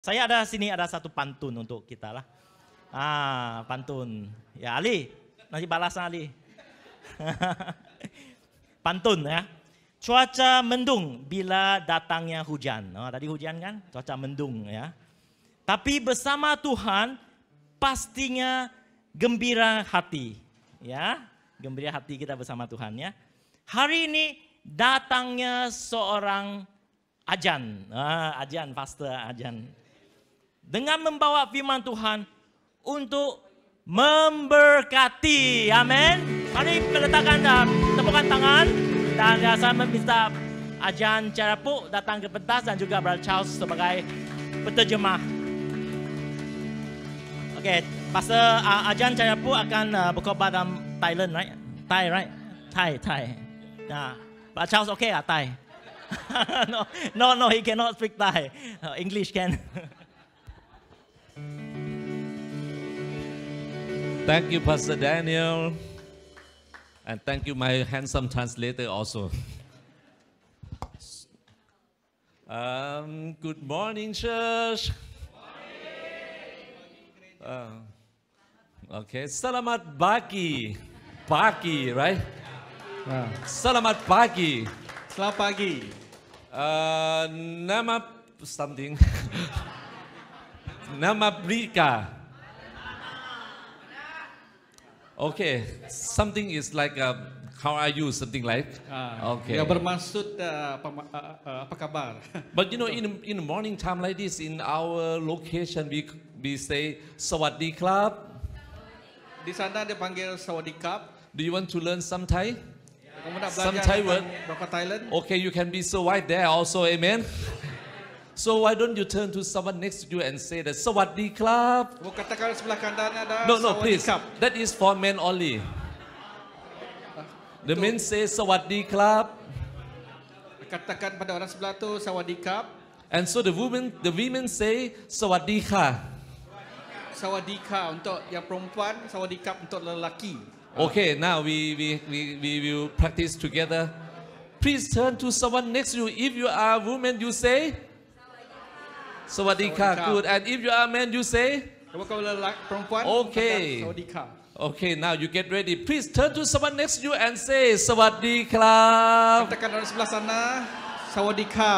Saya ada sini ada satu pantun untuk kita lah. Ah, pantun. Ya Ali, nanti balas lah, Ali. pantun ya. Cuaca mendung bila datangnya hujan. Oh, tadi hujan kan? Cuaca mendung ya. Tapi bersama Tuhan pastinya gembira hati. Ya, gembira hati kita bersama Tuhan ya. Hari ini datangnya seorang ajan. Ah, ajan, pastor ajan dengan membawa firman Tuhan untuk memberkati. Amin. Mari meletakkan dan tepukan tangan dan rasa meminta Ajan Carapu datang ke pentas dan juga Brother Charles sebagai penterjemah. Okay, pasal uh, Ajan Carapu akan uh, berkhotbah dalam Thailand, right? Thai, right? Thai, Thai. Nah, ya. Brother Charles okay ah, Thai? no, no, no, he cannot speak Thai. Uh, English can. Thank you, Pastor Daniel. And thank you, my handsome translator also. Um, good morning, church. Uh, okay, Salamat pagi, pagi, right? Yeah. Salamat Baki. Selamat pagi. Uh, nama something. nama Brika. Okay, something is like um, how are you, something like. Ah, okay. Ya bermaksud apa, uh, uh, uh, apa kabar. But you know, in in the morning time like this, in our location, we we say Sawadee Club. Di sana dia panggil Sawadee Club. Do you want to learn some Thai? Some Thai word. Thailand. Okay, you can be so there also. Amen. So why don't you turn to someone next to you and say that Sawadee Club? No, no, please. That is for men only. The men say Sawadee Club. Katakan pada orang sebelah tu Sawadee And so the women, the women say sawadika. Sawadika Sawadee Ka untuk yang perempuan, Sawadee untuk lelaki. Ah. Okay, now we we we we will practice together. Please turn to someone next to you. If you are a woman, you say. Sawadika. Good. And if you are man, you say? Okay. Okay, now you get ready. Please turn to someone next to you and say, Sawadika. Katakan orang sebelah sana, Sawadika.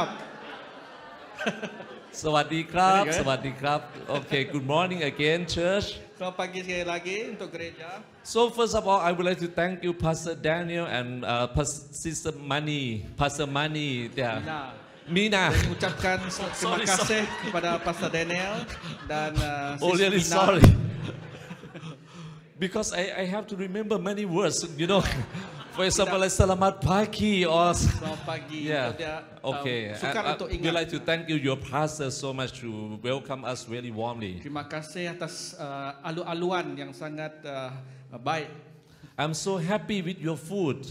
Sawadika, eh? Sawadika. Okay, good morning again, church. Selamat pagi lagi untuk gereja. So first of all, I would like to thank you, Pastor Daniel and uh, Pastor Sister Mani, Pastor Mani. Yeah. Mina. Saya mengucapkan terima kasih kepada Pastor Daniel dan uh, Oh, really Mina. sorry. Because I I have to remember many words, you know. For example, selamat pagi or selamat pagi. Yeah. Okay. Um, Sukar untuk ingat. We like to thank you your pastor so much to welcome us really warmly. Terima kasih atas uh, alu-aluan yang sangat uh, baik. I'm so happy with your food.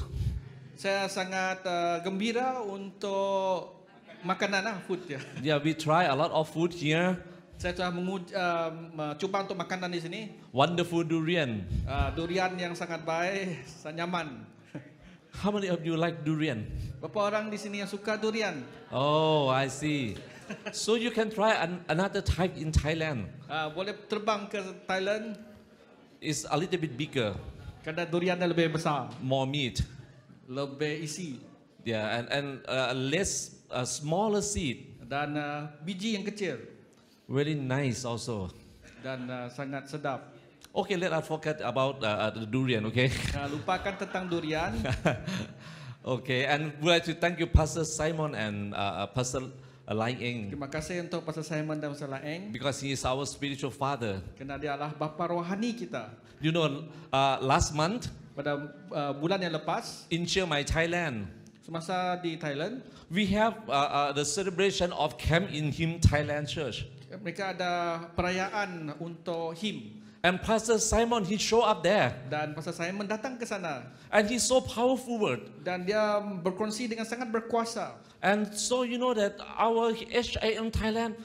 Saya sangat uh, gembira untuk makanan lah, food dia. Yeah, we try a lot of food here. Saya telah mencuba um, untuk makanan di sini. Wonderful durian. Uh, durian yang sangat baik, sangat nyaman. How many of you like durian? Berapa orang di sini yang suka durian? Oh, I see. So you can try an, another type in Thailand. Uh, boleh terbang ke Thailand. It's a little bit bigger. Kerana durian lebih besar. More meat. Lebih isi. Yeah, and, and uh, less a smaller seed dan uh, biji yang kecil. Very nice also. Dan uh, sangat sedap. Okay, let us forget about uh, uh the durian, okay? Uh, lupakan tentang durian. okay, and we like to thank you Pastor Simon and uh, uh Pastor Laeng. Terima kasih untuk Pastor Simon dan Pastor Laeng. Because he is our spiritual father. Kerana dia lah bapa rohani kita. You know, uh, last month pada uh, bulan yang lepas, in Chiang Mai, Thailand, Masa di Thailand. We have uh, uh, the celebration of Camp in Him Thailand Church. Mereka ada perayaan untuk Him. And Pastor Simon he show up there. Dan Pastor Simon datang ke sana. And he so powerful word. Dan dia berkongsi dengan sangat berkuasa. And so you know that our HIM Thailand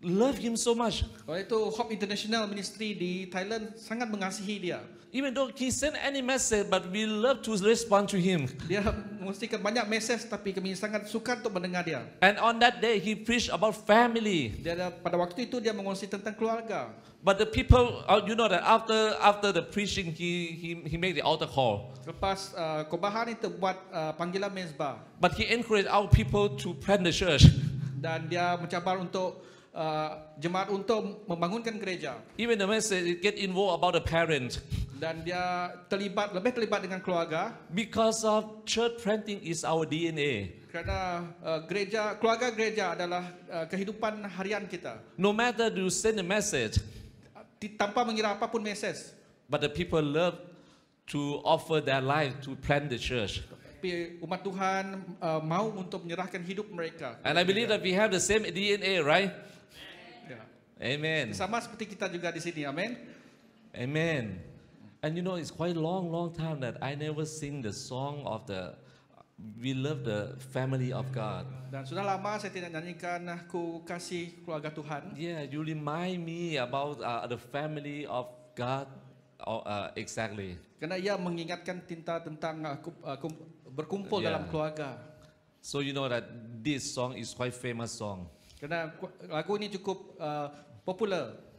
love him so much. Oh itu Hope International Ministry di Thailand sangat mengasihi dia. Even though he send any message, but we love to respond to him. Dia mestikan banyak message, tapi kami sangat suka untuk mendengar dia. And on that day, he preach about family. Dia pada waktu itu dia mengusik tentang keluarga. But the people, uh, you know that after after the preaching, he he he made the altar call. Lepas uh, kubahan itu buat uh, panggilan mesbah. But he encourage our people to plant the church. Dan dia mencabar untuk jemaat untuk membangunkan gereja. Even the message get involved about the parents dan dia terlibat lebih terlibat dengan keluarga because of church planting is our DNA kerana uh, gereja keluarga gereja adalah uh, kehidupan harian kita no matter do send a message di, tanpa mengira apa pun message but the people love to offer their life to plant the church tapi umat Tuhan uh, mau untuk menyerahkan hidup mereka and i believe that we have the same DNA right yeah. amen sama seperti kita juga di sini amen amen And you know, it's quite a long, long time that I never sing the song of the We love the family of God. Dan sudah lama saya tidak nyanyikan ku kasih keluarga Tuhan. Yeah, you remind me about uh, the family of God. Oh, uh, exactly. Karena ia mengingatkan tinta tentang aku uh, uh, kum, berkumpul yeah. dalam keluarga. So you know that this song is quite famous song. Karena lagu ini cukup uh, popular.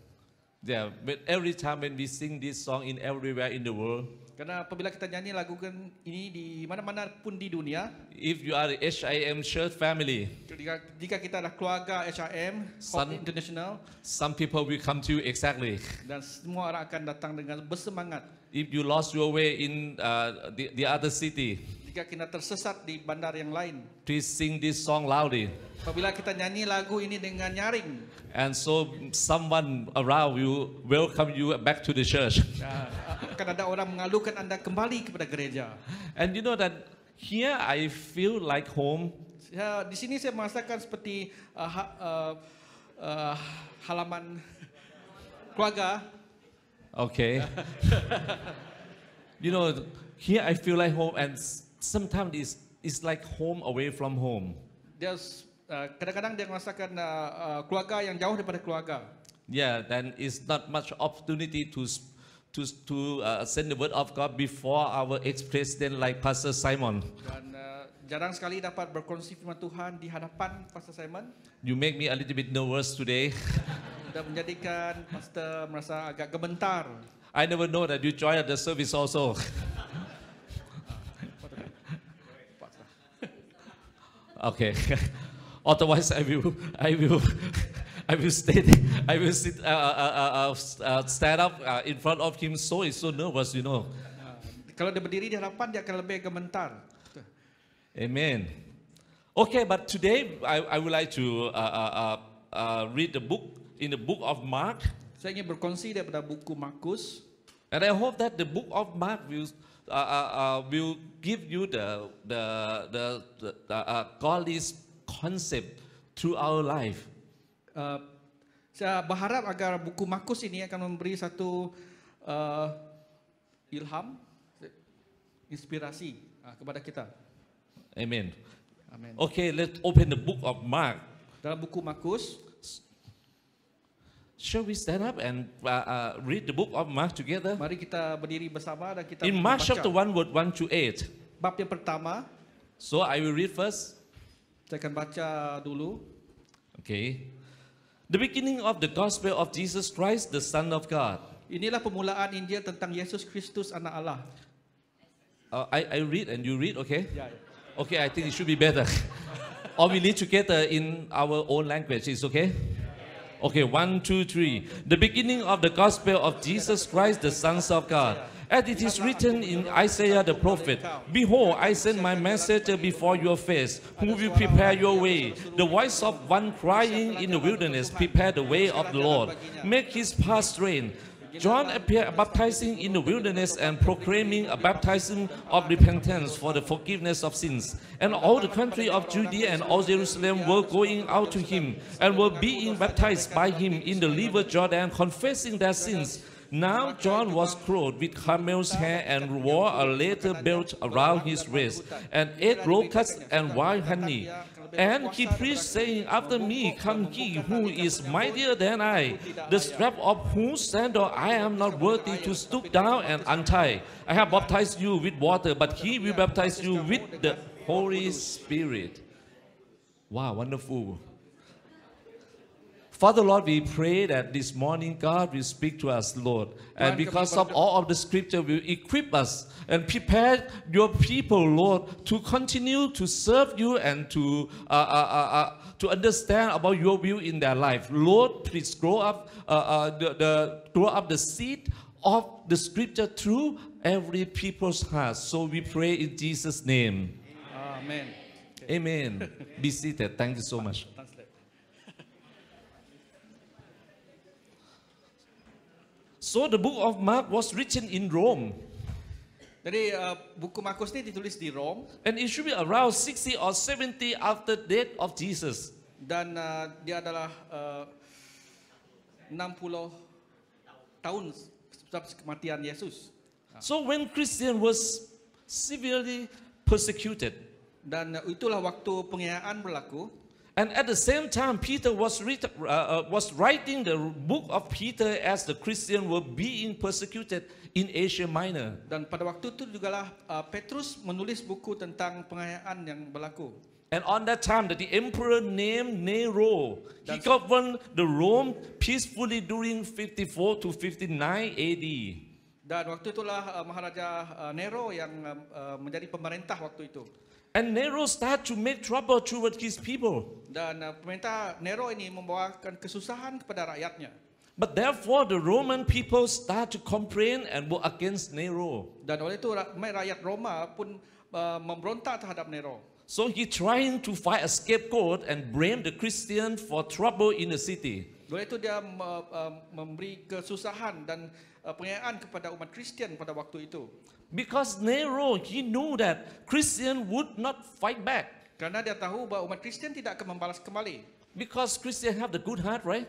Yeah, but every time when we sing this song in everywhere in the world. Karena apabila kita nyanyi lagu kan ini di mana-mana pun di dunia. If you are the HIM Church family. Jika, jika kita adalah keluarga HIM some, International. Some people will come to you exactly. Dan semua orang akan datang dengan bersemangat. If you lost your way in uh, the, the other city. Jika kita tersesat di bandar yang lain. We sing this song loudly. Apabila kita nyanyi lagu ini dengan nyaring. And so someone around you welcome you back to the church. Ya, akan ada orang mengalukan anda kembali kepada gereja. And you know that here I feel like home. Ya, di sini saya merasakan seperti uh, ha, uh, uh, halaman keluarga. Okay. you know, here I feel like home and sometimes it's it's like home away from home. Dia uh, kadang-kadang dia merasakan uh, uh, keluarga yang jauh daripada keluarga. Yeah, then it's not much opportunity to to to send the word of God before our ex-president like Pastor Simon. Dan jarang sekali dapat berkongsi firman Tuhan di hadapan Pastor Simon. You make me a little bit nervous today. Dan menjadikan Pastor merasa agak gemetar. I never know that you join the service also. Okay. Otherwise, I will, I will, I will stay, I will sit, uh, uh, uh, stand up in front of him. So he's so nervous, you know. Kalau dia berdiri di hadapan, dia akan lebih gemetar. Amen. Okay, but today I, I would like to read the book in the book of Mark. Saya ingin berkongsi daripada buku Markus. And I hope that the book of Mark will uh, uh, will give you the the the, the uh, uh, godly's concept through our life. Uh, saya berharap agar buku Markus ini akan memberi satu uh, ilham, inspirasi uh, kepada kita. Amin. Amin. Okay, let's open the book of Mark. Dalam buku Markus. Shall we stand up and uh, uh, read the book of Mark together? Mari kita berdiri bersama dan kita In Mark chapter 1 word 1 to 8. Bab yang pertama. So I will read first. Saya akan baca dulu. Okay. The beginning of the gospel of Jesus Christ the son of God. Inilah permulaan Injil tentang Yesus Kristus anak Allah. Uh, I I read and you read, okay? Yeah. yeah. Okay, I think it should be better. Or we read together in our own language, is okay? Okay, one, two, three. The beginning of the gospel of Jesus Christ, the Son of God. As it is written in Isaiah the prophet, Behold, I send my messenger before your face, who will prepare your way. The voice of one crying in the wilderness, Prepare the way of the Lord. Make his path straight. John appeared baptizing in the wilderness and proclaiming a baptism of repentance for the forgiveness of sins. And all the country of Judea and all Jerusalem were going out to him and were being baptized by him in the river Jordan, confessing their sins now John was clothed with camel's hair and wore a leather belt around his waist, and ate locusts and wild honey. And he preached, saying, After me come he who is mightier than I, the strap of whose sandal I am not worthy to stoop down and untie. I have baptized you with water, but he will baptize you with the Holy Spirit. Wow, wonderful. Father Lord, we pray that this morning, God will speak to us, Lord. And because of all of the scripture will equip us and prepare your people, Lord, to continue to serve you and to, uh, uh, uh, uh to understand about your will in their life. Lord, please grow up, uh, uh, the, the, grow up the seed of the scripture through every people's heart. So we pray in Jesus' name. Amen. Amen. Amen. Be seated. Thank you so much. So the book of Mark was written in Rome. Jadi uh, buku Markus ni ditulis di Rome. And it should be around 60 or 70 after death of Jesus. Dan uh, dia adalah uh, 60 tahun setelah kematian Yesus. So when Christian was severely persecuted. Dan uh, itulah waktu penganiayaan berlaku. And at the same time, Peter was, read, uh, uh, was writing the book of Peter as the Christian were being persecuted in Asia Minor. Dan pada waktu itu juga lah uh, Petrus menulis buku tentang penganiayaan yang berlaku. And on that time that the emperor named Nero, he governed the Rome peacefully during 54 to 59 AD. Dan waktu itulah uh, Maharaja uh, Nero yang menjadi pemerintah waktu itu. And Nero start to make trouble toward his people. Dan eh, pemerintah Nero ini membawakan kesusahan kepada rakyatnya. But therefore the Roman people start to complain and go against Nero. Dan oleh itu rakyat Roma pun eh, memberontak terhadap Nero. So he trying to find a scapegoat and blame the Christian for trouble in the city. Oleh itu dia eh, memberi kesusahan dan uh, kepada umat Kristian pada waktu itu because Nero he knew that Christian would not fight back. Karena dia tahu bahawa umat Kristian tidak akan membalas kembali. Because Christian have the good heart, right?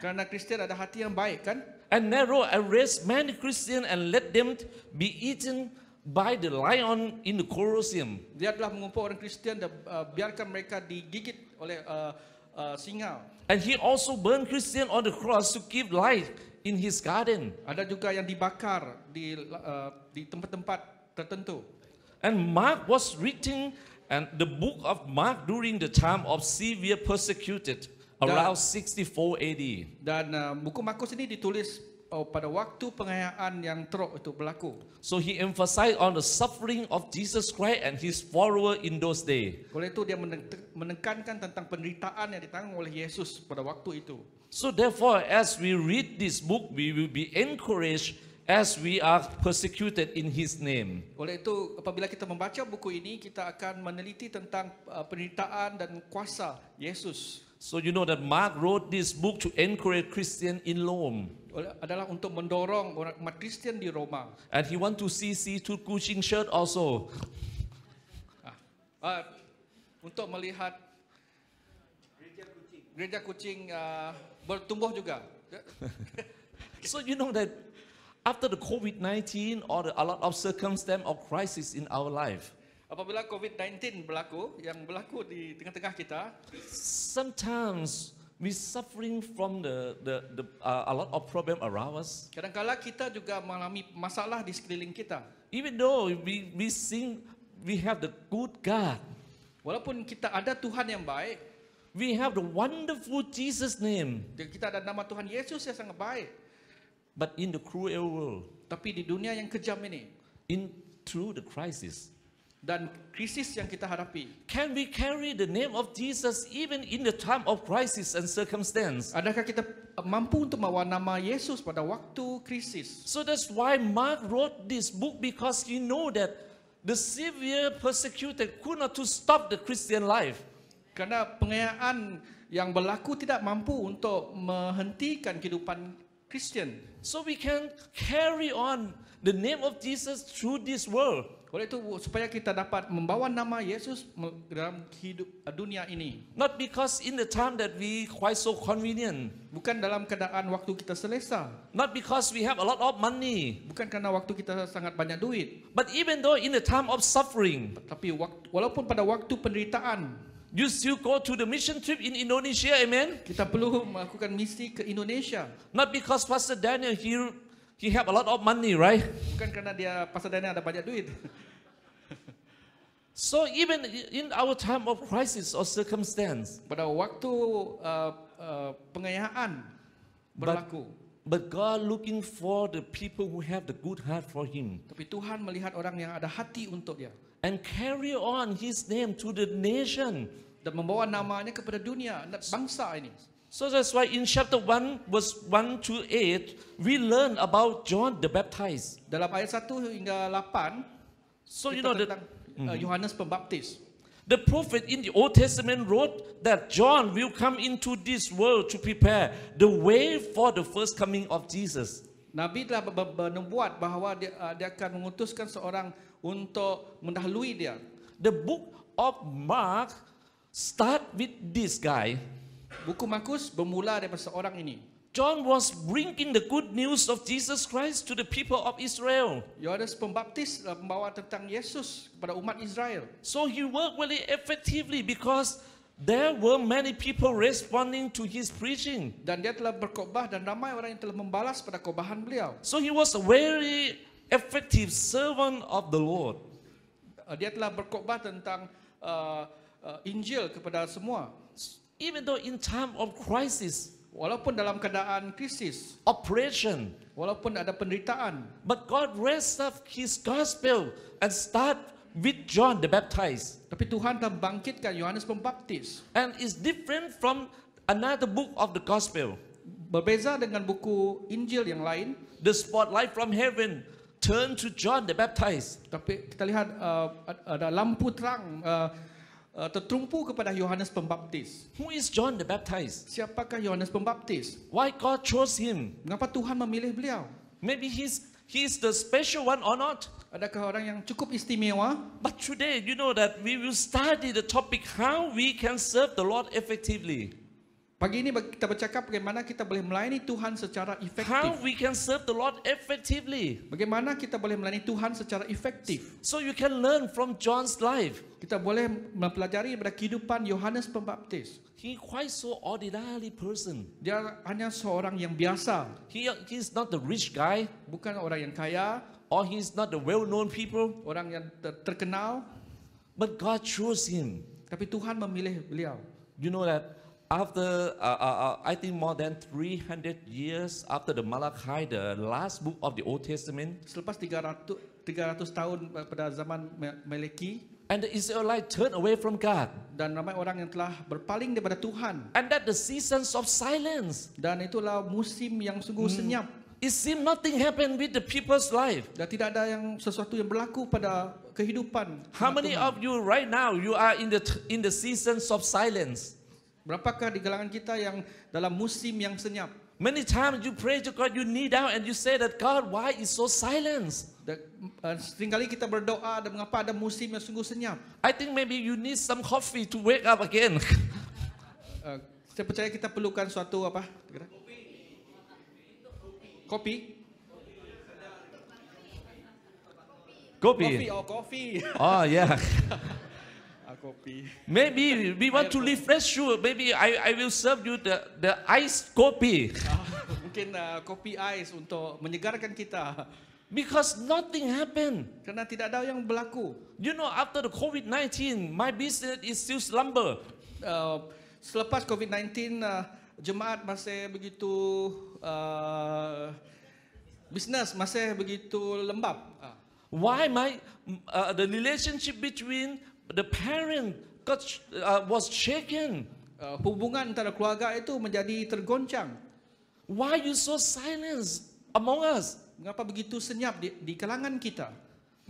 Karena Kristian ada hati yang baik, kan? And Nero arrest many Christian and let them be eaten by the lion in the Colosseum. Dia telah mengumpul orang Kristian dan uh, biarkan mereka digigit oleh uh, uh, singa. And he also burn Christian on the cross to give life in his garden. Ada juga yang dibakar di uh, di tempat-tempat tertentu. And Mark was writing and the book of Mark during the time of severe persecuted around 64 AD. Dan uh, buku Markus ini ditulis uh, pada waktu pengayaan yang teruk itu berlaku. So he emphasized on the suffering of Jesus Christ and his follower in those day. Oleh itu dia menekankan tentang penderitaan yang ditanggung oleh Yesus pada waktu itu. So therefore as we read this book we will be encouraged as we are persecuted in his name. Oleh itu apabila kita membaca buku ini kita akan meneliti tentang uh, penderitaan dan kuasa Yesus. So you know that Mark wrote this book to encourage Christian in Rome. adalah untuk mendorong orang umat Kristen di Roma. And he want to see see two Kuching shirt also. Uh, untuk melihat gereja kucing, gereja ah, kucing bertumbuh juga. so you know that after the COVID-19 or a lot of circumstance or crisis in our life apabila COVID-19 berlaku yang berlaku di tengah-tengah kita sometimes we suffering from the the the uh, a lot of problem around us kadang kadangkala kita juga mengalami masalah di sekeliling kita even though we we sing we have the good god walaupun kita ada Tuhan yang baik we have the wonderful Jesus name kita ada nama Tuhan Yesus yang sangat baik but in the cruel world tapi di dunia yang kejam ini in through the crisis dan krisis yang kita hadapi. Can we carry the name of Jesus even in the time of crisis and circumstance? Adakah kita mampu untuk membawa nama Yesus pada waktu krisis? So that's why Mark wrote this book because he know that the severe persecuted could not to stop the Christian life. Karena penganiayaan yang berlaku tidak mampu untuk menghentikan kehidupan Christian. So we can carry on the name of Jesus through this world. Oleh itu supaya kita dapat membawa nama Yesus dalam hidup eh, dunia ini. Not because in the time that we quite so convenient. Bukan dalam keadaan waktu kita selesa. Not because we have a lot of money. Bukan karena waktu kita sangat banyak duit. But even though in the time of suffering. Tapi walaupun pada waktu penderitaan. You still go to the mission trip in Indonesia, amen? Kita perlu melakukan misi ke Indonesia. Not because Pastor Daniel here He have a lot of money, right? Bukan karena dia pasadannya ada banyak duit. So even in our time of crisis or circumstance, pada waktu uh, uh, pengayaan berlaku. But, but God looking for the people who have the good heart for Him. Tapi Tuhan melihat orang yang ada hati untuk dia. And carry on His name to the nation. Dan membawa namanya kepada dunia, bangsa ini. So that's why in chapter 1 verse 1 to 8 we learn about John the Baptist. Dalam ayat 1 hingga 8 so you know tentang uh, mm-hmm. Yohanes uh, mm Pembaptis. The prophet in the Old Testament wrote that John will come into this world to prepare the way for the first coming of Jesus. Nabi telah bernubuat bahawa dia, uh, dia akan mengutuskan seorang untuk mendahului dia. The book of Mark start with this guy. Buku Markus bermula daripada seorang ini. John was bringing the good news of Jesus Christ to the people of Israel. Yohanes Pembaptis membawa lah tentang Yesus kepada umat Israel. So he worked very really effectively because there were many people responding to his preaching. Dan dia telah berkobah dan ramai orang yang telah membalas pada kobahan beliau. So he was a very effective servant of the Lord. Uh, dia telah berkobah tentang uh, uh, Injil kepada semua even though in time of crisis, walaupun dalam keadaan krisis, operation, walaupun ada penderitaan, but God raised up His gospel and start with John the Baptist. Tapi Tuhan telah bangkitkan Yohanes Pembaptis. And is different from another book of the gospel. Berbeza dengan buku Injil yang lain. The spotlight from heaven turned to John the Baptist. Tapi kita lihat uh, ada lampu terang uh, uh, tertumpu kepada Yohanes Pembaptis. Who is John the Baptist? Siapakah Yohanes Pembaptis? Why God chose him? Mengapa Tuhan memilih beliau? Maybe he's he's the special one or not? Adakah orang yang cukup istimewa? But today, you know that we will study the topic how we can serve the Lord effectively. Pagi ini kita bercakap bagaimana kita boleh melayani Tuhan secara efektif. How we can serve the Lord effectively. Bagaimana kita boleh melayani Tuhan secara efektif. So you can learn from John's life. Kita boleh mempelajari pada kehidupan Yohanes Pembaptis. He quite so ordinary person. Dia hanya seorang yang biasa. He is not the rich guy. Bukan orang yang kaya. Or he is not the well-known people. Orang yang terkenal. But God chose him. Tapi Tuhan memilih beliau. You know that after uh, uh, uh, I think more than 300 years after the Malachi, the last book of the Old Testament. Selepas 300 tahun uh, pada zaman Malachi. And the Israelite turned away from God. Dan ramai orang yang telah berpaling daripada Tuhan. And that the seasons of silence. Dan itulah musim yang sungguh hmm. senyap. It seemed nothing happened with the people's life. Dan tidak ada yang sesuatu yang berlaku pada kehidupan. How many of you right now you are in the in the seasons of silence? Berapakah di kalangan kita yang dalam musim yang senyap? Many times you pray to God, you kneel down and you say that God, why is so silence? Eh, seringkali kita berdoa dan mengapa ada musim yang sungguh senyap? I think maybe you need some coffee to wake up again. Eh, saya percaya kita perlukan suatu apa? Kopi. Kopi. Kopi. Kopi. Oh, kopi. Oh, yeah. Maybe we want to refresh you. Maybe I I will serve you the the ice kopi. Mungkin uh, kopi uh, ice untuk menyegarkan kita. Because nothing happened. Karena tidak ada yang berlaku. You know, after the COVID-19, my business is still slumber. Uh, selepas COVID-19, uh, jemaat masih begitu business bisnes masih begitu lembab. Why my the relationship between the parent got, uh, was shaken. Uh, hubungan antara keluarga itu menjadi tergoncang. Why you so silent among us? Mengapa begitu senyap di, di kalangan kita?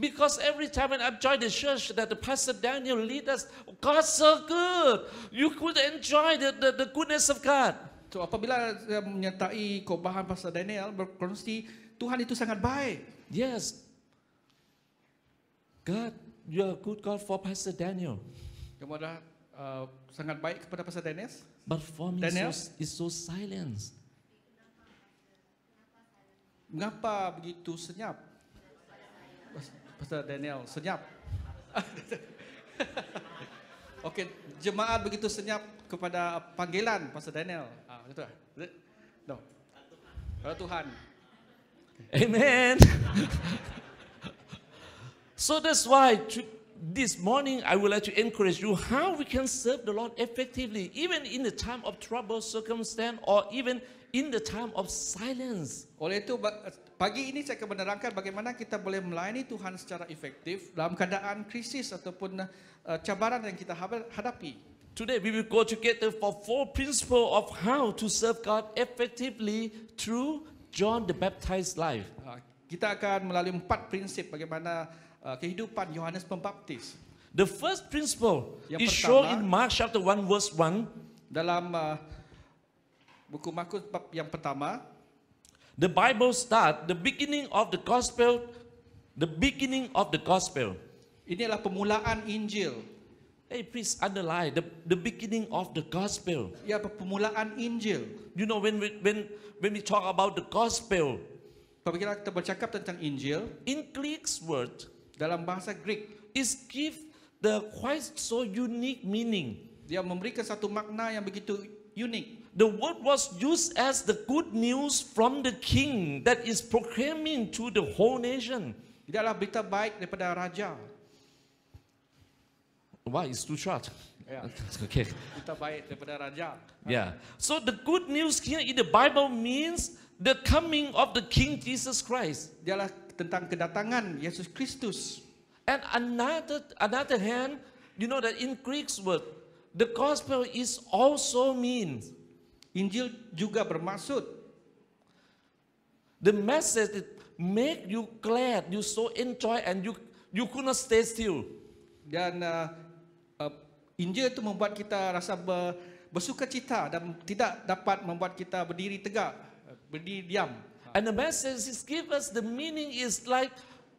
Because every time when I join the church that the Pastor Daniel lead us, God so good. You could enjoy the, the, the goodness of God. So apabila saya menyertai kubahan Pastor Daniel berkongsi, Tuhan itu sangat baik. Yes. God You are a good God for Pastor Daniel. Kamu ada uh, sangat baik kepada Pastor Daniel. But for me, Daniel? So, so silent. Mengapa begitu senyap? Pastor Daniel, senyap. okay, jemaat begitu senyap kepada panggilan Pastor Daniel. Ah, betul lah. Kalau Tuhan. Amen. So that's why to, this morning I would like to encourage you how we can serve the Lord effectively, even in the time of trouble, circumstance, or even in the time of silence. Oleh itu, pagi ini saya akan menerangkan bagaimana kita boleh melayani Tuhan secara efektif dalam keadaan krisis ataupun uh, cabaran yang kita hadapi. Today we will go together for four principles of how to serve God effectively through John the Baptist's life. Ah, kita akan melalui empat prinsip bagaimana Uh, kehidupan Yohanes Pembaptis. The first principle yang is shown in Mark chapter 1 verse 1 dalam uh, buku Markus yang pertama. The Bible start the beginning of the gospel the beginning of the gospel. Ini adalah permulaan Injil. Hey, please underline the the beginning of the gospel. Ya, permulaan Injil. You know when we when when we talk about the gospel. Apabila kita bercakap tentang Injil, in Greek word, dalam bahasa Greek is give the quite so unique meaning. Dia memberikan satu makna yang begitu unik. The word was used as the good news from the king that is proclaiming to the whole nation. Ia adalah berita baik daripada raja. Why is too short? Yeah. okay. Berita baik daripada raja. Yeah. So the good news here in the Bible means the coming of the King Jesus Christ. Ia adalah tentang kedatangan Yesus Kristus. And another another hand, you know that in Greek word, the gospel is also mean. Injil juga bermaksud the message that make you glad, you so enjoy and you you could not stay still. Dan uh, uh, Injil itu membuat kita rasa ber, bersuka cita dan tidak dapat membuat kita berdiri tegak, berdiri diam. And the message is give us, the meaning is like,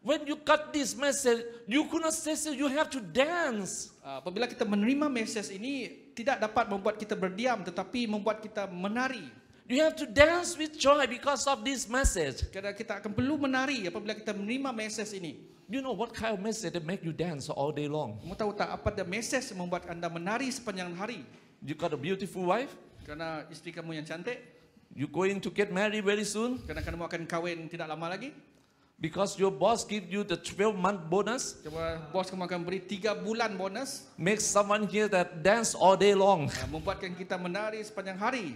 when you cut this message, you cannot say so, you have to dance. Ah, apabila kita menerima message ini, tidak dapat membuat kita berdiam, tetapi membuat kita menari. You have to dance with joy because of this message. Karena kita akan perlu menari apabila kita menerima message ini. You know what kind of message that make you dance all day long? Mau tahu tak apa the message membuat anda menari sepanjang hari? You got a beautiful wife? Karena istri kamu yang cantik. You going to get married very soon? Kerana kamu akan kahwin tidak lama lagi. Because your boss give you the 12 month bonus. Sebab bos kamu akan beri tiga bulan bonus. Make someone here that dance all day long. Ah, membuatkan kita menari sepanjang hari.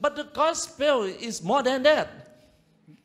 But the gospel is more than that.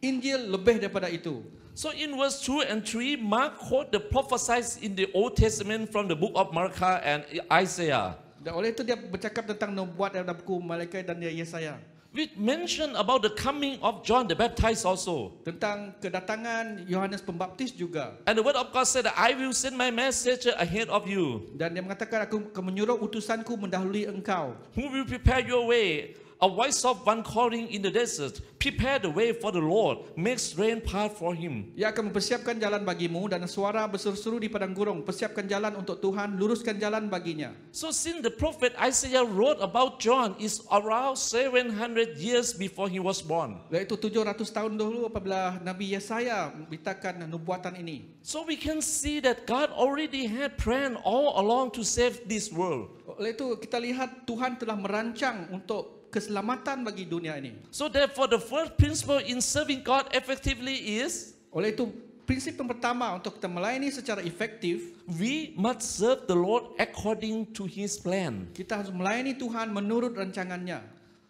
Injil lebih daripada itu. So in verse 2 and 3, Mark quote the prophesies in the Old Testament from the book of Markah and Isaiah. Dan oleh itu dia bercakap tentang nubuat dalam buku Malaikai dan Yesaya. It mentioned about the coming of John the Baptist also. Tentang kedatangan Yohanes Pembaptis juga. And the word of God said that I will send my messenger ahead of you. Dan dia mengatakan aku akan menyuruh utusanku mendahului engkau. Who will prepare your way? A voice of one calling in the desert, prepare the way for the Lord, make straight path for him. Ia akan mempersiapkan jalan bagimu dan suara berseru-seru di padang gurun, persiapkan jalan untuk Tuhan, luruskan jalan baginya. So since the prophet Isaiah wrote about John is around 700 years before he was born. Yaitu 700 tahun dahulu apabila Nabi Yesaya beritakan nubuatan ini. So we can see that God already had plan all along to save this world. Oleh itu kita lihat Tuhan telah merancang untuk keselamatan bagi dunia ini. So therefore the first principle in serving God effectively is oleh itu prinsip yang pertama untuk kita melayani secara efektif we must serve the Lord according to his plan. Kita harus melayani Tuhan menurut rancangannya.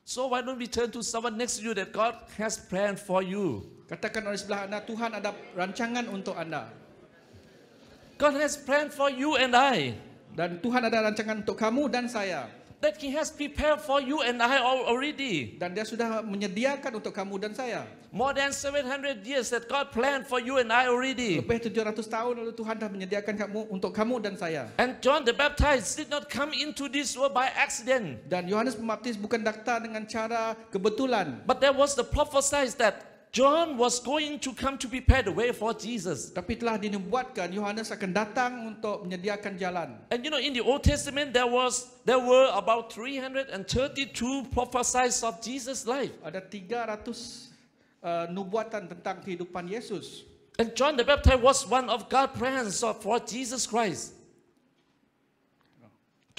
So why don't we turn to someone next to you that God has planned for you? Katakan oleh sebelah anda Tuhan ada rancangan untuk anda. God has planned for you and I. Dan Tuhan ada rancangan untuk kamu dan saya that he has prepared for you and I already. Dan dia sudah menyediakan untuk kamu dan saya. More than 700 years that God planned for you and I already. Lebih 700 tahun lalu Tuhan dah menyediakan kamu untuk kamu dan saya. And John the Baptist did not come into this world by accident. Dan Yohanes Pembaptis bukan datang dengan cara kebetulan. But there was the prophesied that John was going to come to prepare the way for Jesus. Tapi telah dinubuatkan Yohanes akan datang untuk menyediakan jalan. And you know in the Old Testament there was there were about 332 prophecies of Jesus life. Ada 300 uh, eh, nubuatan tentang kehidupan Yesus. And John the Baptist was one of God's plans for Jesus Christ.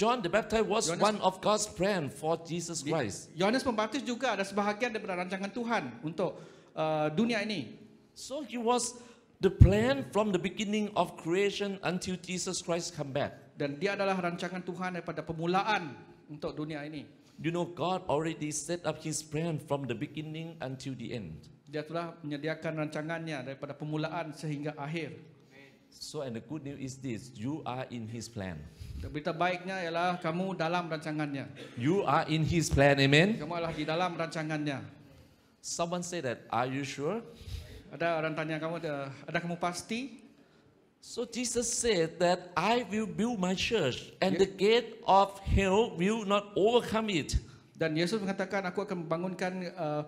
John the Baptist was Johannes, one of God's plan for Jesus Christ. Yohanes Pembaptis juga ada sebahagian daripada rancangan Tuhan untuk Uh, dunia ini. So he was the plan from the beginning of creation until Jesus Christ come back. Dan dia adalah rancangan Tuhan daripada permulaan untuk dunia ini. You know God already set up his plan from the beginning until the end. Dia telah menyediakan rancangannya daripada permulaan sehingga akhir. So and the good news is this, you are in his plan. Berita baiknya ialah kamu dalam rancangannya. You are in his plan, amen. Kamu adalah di dalam rancangannya. Someone say that, are you sure? Ada orang tanya kamu, ada, ada kamu pasti? So Jesus said that I will build my church and Ye- the gate of hell will not overcome it. Dan Yesus mengatakan aku akan membangunkan uh,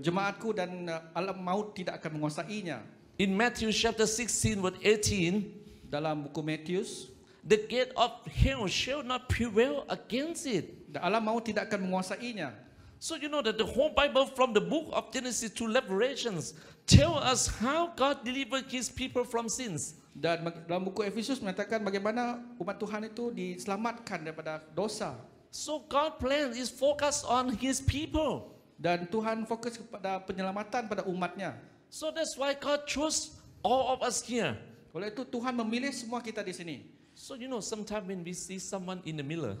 jemaatku dan uh, alam maut tidak akan menguasainya. In Matthew chapter 16 verse 18 dalam buku Matius the gate of hell shall not prevail against it. Dan alam maut tidak akan menguasainya. So you know that the whole Bible from the book of Genesis to Revelations tell us how God delivered his people from sins. Dan dalam buku Efesus menyatakan bagaimana umat Tuhan itu diselamatkan daripada dosa. So God plan is focused on his people. Dan Tuhan fokus kepada penyelamatan pada umatnya. So that's why God chose all of us here. Oleh itu Tuhan memilih semua kita di sini. So you know sometimes when we see someone in the mirror.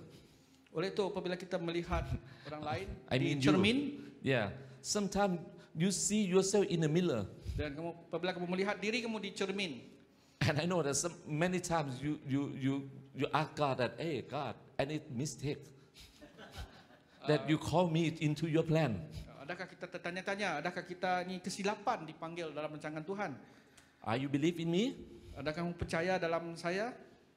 Oleh itu apabila kita melihat orang lain I mean di cermin, you. yeah. Sometimes you see yourself in the mirror. Dan kamu apabila kamu melihat diri kamu di cermin. And I know that some, many times you you you you ask God that, "Hey God, any mistake?" that you call me into your plan. Adakah kita tertanya-tanya, adakah kita ini kesilapan dipanggil dalam rancangan Tuhan? Are you believe in me? Adakah kamu percaya dalam saya?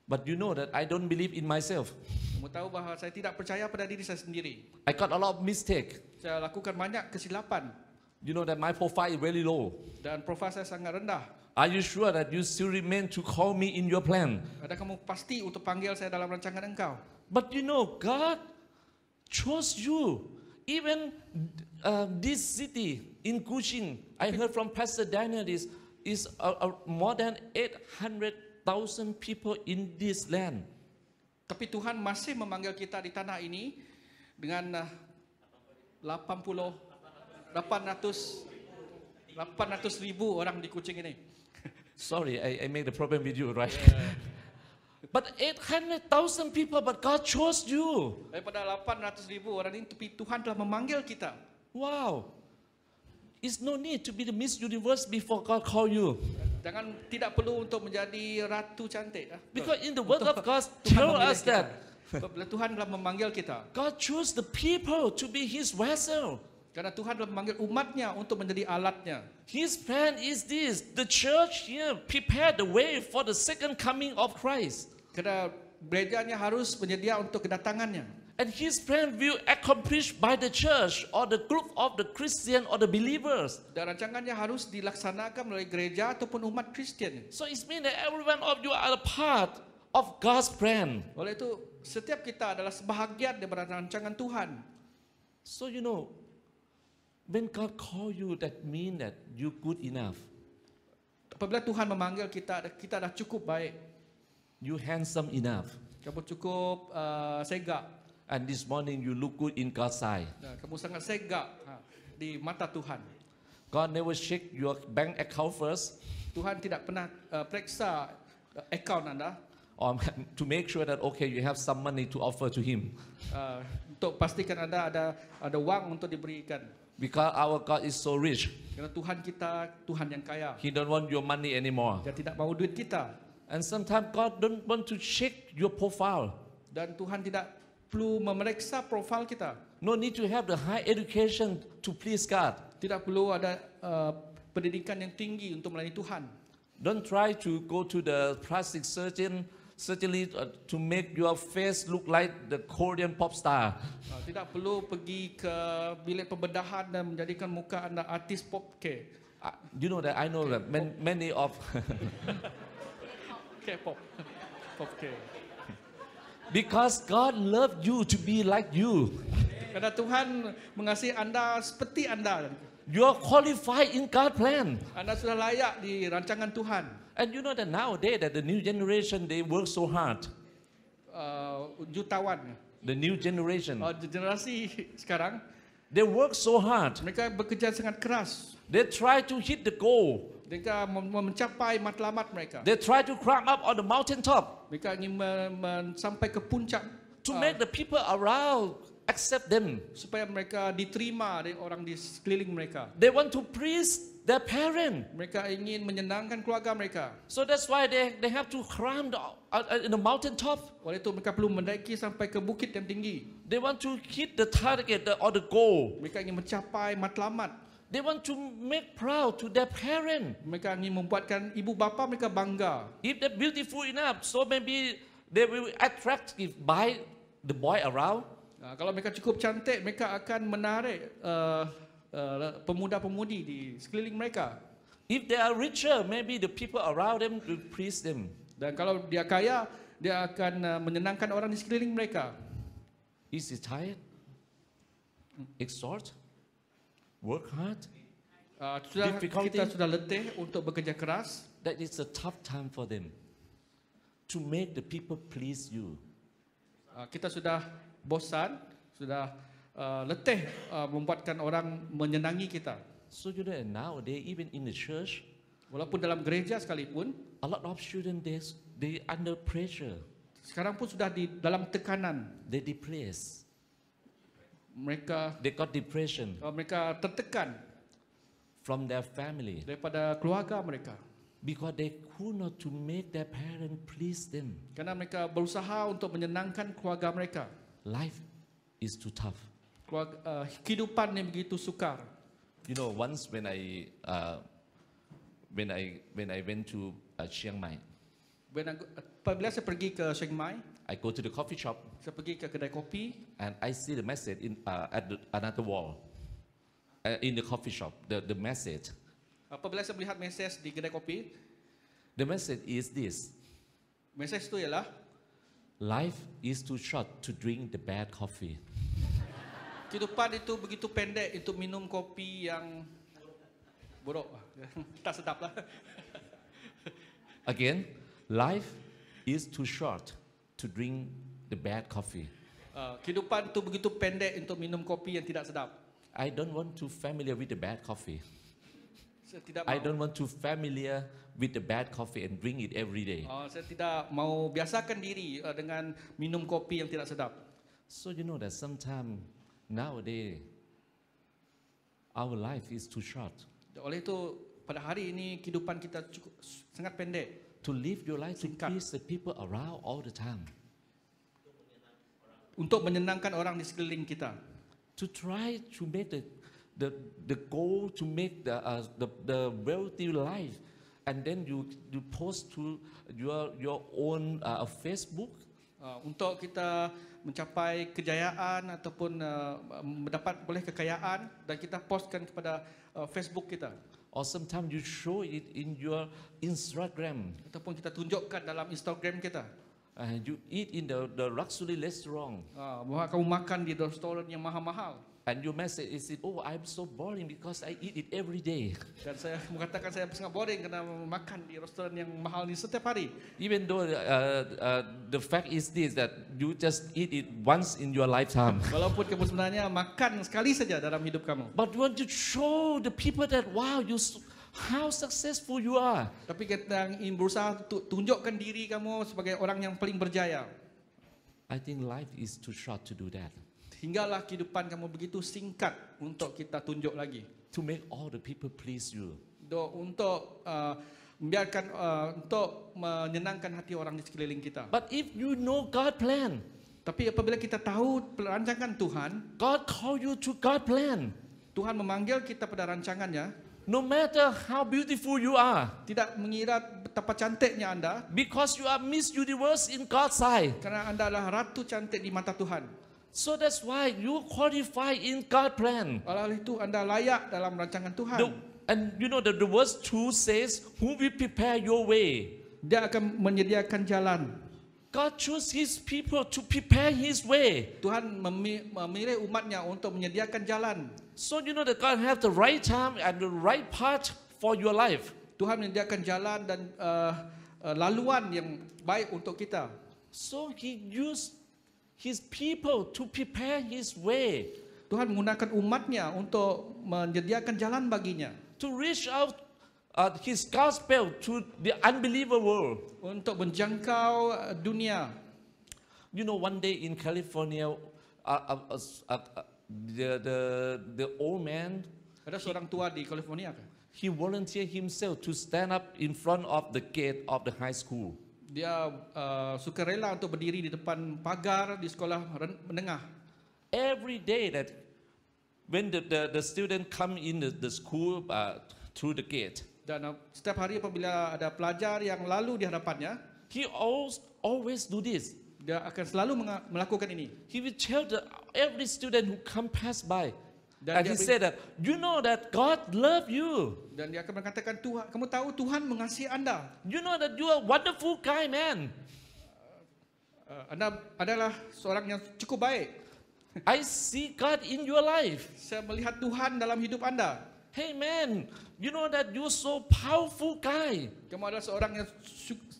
But you know that I don't believe in myself. Kamu tahu bahawa saya tidak percaya pada diri saya sendiri. I got a lot of mistake. Saya lakukan banyak kesilapan. You know that my profile is really low. Dan profil saya sangat rendah. Are you sure that you still remain to call me in your plan? Ada kamu pasti untuk panggil saya dalam rancangan engkau? But you know God chose you. Even uh, this city in Kuching, I heard from Pastor Daniel is is uh, a more than 800 thousand people in this land. Tapi Tuhan masih memanggil kita di tanah ini dengan 80 uh, 800 ribu orang di Kuching ini. Sorry, I I made the problem with you, right? Yeah. But 800,000 people, but God chose you. Pada 800 ribu orang ini, tapi Tuhan telah memanggil kita. Wow. It's no need to be the Miss Universe before God call you. Jangan tidak perlu untuk menjadi ratu cantik. Lah. Because in the word of God tell us that bila Tuhan telah memanggil kita. God choose the people to be his vessel. Karena Tuhan telah memanggil umatnya untuk menjadi alatnya. His plan is this, the church here prepare the way for the second coming of Christ. Karena gerejanya harus menyedia untuk kedatangannya. And his plan will accomplish by the church or the group of the Christian or the believers. Dan rancangannya harus dilaksanakan melalui gereja ataupun umat Kristian. So it means that everyone of you are a part of God's plan. Oleh itu, setiap kita adalah sebahagian dari rancangan Tuhan. So you know, when God call you, that mean that you good enough. Apabila Tuhan memanggil kita, kita dah cukup baik. You handsome enough. Kamu cukup uh, segak. And this morning you look good in God's eye. Kamu sangat segar ha, di mata Tuhan. God never check your bank account first. Tuhan tidak pernah uh, periksa uh, account anda. Um, to make sure that okay you have some money to offer to him. Uh, untuk pastikan anda ada ada wang untuk diberikan. Because our God is so rich. Karena Tuhan kita Tuhan yang kaya. He don't want your money anymore. Dia tidak mahu duit kita. And sometimes God don't want to check your profile. Dan Tuhan tidak perlu memeriksa profil kita. No need to have the high education to please God. Tidak perlu ada uh, pendidikan yang tinggi untuk melayani Tuhan. Don't try to go to the plastic surgeon certainly uh, to make your face look like the Korean pop star. Uh, tidak perlu pergi ke bilik pembedahan dan menjadikan muka anda artis pop ke. Uh, you know that I know that pop. many of K-pop. K-pop. Pop k pop pop Because God loved you to be like you. Karena Tuhan mengasihi anda seperti anda. You are qualified in God plan. Anda sudah layak di rancangan Tuhan. And you know that nowadays that the new generation they work so hard. Uh, jutawan. The new generation. Uh, generasi sekarang. They work so hard. Mereka bekerja sangat keras. They try to hit the goal. Mereka mencapai matlamat mereka. They try to climb up on the mountain top. Mereka ingin sampai ke puncak. To ah, make the people around accept them. Supaya mereka diterima oleh orang di sekeliling mereka. They want to please their parent. Mereka ingin menyenangkan keluarga mereka. So that's why they they have to climb the, uh, uh in the mountain top. Oleh itu mereka perlu mendaki sampai ke bukit yang tinggi. They want to hit the target the, or the goal. Mereka ingin mencapai matlamat. They want to make proud to their parent. Mereka ingin membuatkan ibu bapa mereka bangga. If they're beautiful enough, so maybe they will attract if by the boy around. Uh, kalau mereka cukup cantik, mereka akan menarik uh, Uh, pemuda-pemudi di sekeliling mereka. If they are richer, maybe the people around them will please them. Dan kalau dia kaya, dia akan uh, menyenangkan orang di sekeliling mereka. Is he tired? Exhort? Work hard? Uh, sudah kita sudah letih untuk bekerja keras. That is a tough time for them to make the people please you. Uh, kita sudah bosan, sudah Uh, leteh uh, membuatkan orang menyenangi kita. So you know, now they even in the church, walaupun dalam gereja sekalipun, a lot of student they they under pressure. Sekarang pun sudah di dalam tekanan. They depressed. Mereka they got depression. Uh, mereka tertekan from their family. Daripada keluarga mereka. Because they could not to make their parents please them. Karena mereka berusaha untuk menyenangkan keluarga mereka. Life is too tough. Uh, kehidupan yang begitu sukar. You know, once when I uh, when I when I went to uh, Chiang Mai. When I apabila uh, saya pergi ke Chiang Mai, I go to the coffee shop. Saya pergi ke kedai kopi and I see the message in uh, at the, another wall. Uh, in the coffee shop, the the message. Apabila saya melihat message di kedai kopi, the message is this. Message itu ialah life is too short to drink the bad coffee kehidupan itu begitu pendek untuk minum kopi yang buruk. tak sedap lah. Again, life is too short to drink the bad coffee. Uh, kehidupan itu begitu pendek untuk minum kopi yang tidak sedap. I don't want to familiar with the bad coffee. Saya I don't want to familiar with the bad coffee and drink it every day. Oh, saya tidak mau biasakan diri uh, dengan minum kopi yang tidak sedap. So you know that sometimes nowadays our life is too short. Oleh itu pada hari ini kehidupan kita cukup sangat pendek. To live your life Singkat. to please the people around all the time. Untuk menyenangkan orang di sekeliling kita. To try to make the the the goal to make the uh, the the wealthy life and then you you post to your your own uh, Facebook Uh, untuk kita mencapai kejayaan ataupun uh, mendapat boleh kekayaan dan kita postkan kepada uh, Facebook kita. Or sometimes you show it in your Instagram. Ataupun kita tunjukkan dalam Instagram kita. And you eat in the the luxury restaurant. Ah, uh, bahawa kamu makan di restoran yang mahal-mahal. And you message is it? Oh, I'm so boring because I eat it every day. Dan saya mengatakan saya sangat boring kerana makan di restoran yang mahal ini setiap hari. Even though uh, uh, the fact is this that you just eat it once in your lifetime. Walaupun kamu sebenarnya makan sekali saja dalam hidup kamu. But you want to show the people that wow, you how successful you are. Tapi kita ingin berusaha untuk tunjukkan diri kamu sebagai orang yang paling berjaya. I think life is too short to do that. Tinggallah kehidupan kamu begitu singkat untuk kita tunjuk lagi. To make all the people please you. Do untuk uh, membiarkan uh, untuk menyenangkan hati orang di sekeliling kita. But if you know God plan. Tapi apabila kita tahu perancangan Tuhan, God call you to God plan. Tuhan memanggil kita pada rancangannya. No matter how beautiful you are, tidak mengira betapa cantiknya anda, because you are Miss Universe in God's eye. Karena anda adalah ratu cantik di mata Tuhan. So that's why you qualify in God plan. Oleh itu anda layak dalam rancangan Tuhan. The, and you know that the verse two says, who will prepare your way? Dia akan menyediakan jalan. God choose his people to prepare his way. Tuhan memilih umatnya untuk menyediakan jalan. So you know that God have the right time and the right path for your life. Tuhan menyediakan jalan dan uh, uh, laluan yang baik untuk kita. So he used his people to prepare his way. Tuhan menggunakan umatnya untuk menyediakan jalan baginya. To reach out uh, his gospel to the unbeliever world. Untuk menjangkau dunia. You know, one day in California, uh, uh, uh, uh, the, the, the old man. Ada seorang tua di California. He volunteered himself to stand up in front of the gate of the high school. dia uh, suka rela untuk berdiri di depan pagar di sekolah menengah. Every day that when the the, the student come in the, the school uh, through the gate. Dan uh, setiap hari apabila ada pelajar yang lalu di hadapannya, he always always do this. Dia akan selalu melakukan ini. He will tell the, every student who come pass by. Dan And he said that, you know that God love you. Dan dia akan mengatakan Tuhan, kamu tahu Tuhan mengasihi anda. You know that you are wonderful guy, man. Uh, anda adalah seorang yang cukup baik. I see God in your life. Saya melihat Tuhan dalam hidup anda. Hey man, you know that you so powerful guy. Kamu adalah seorang yang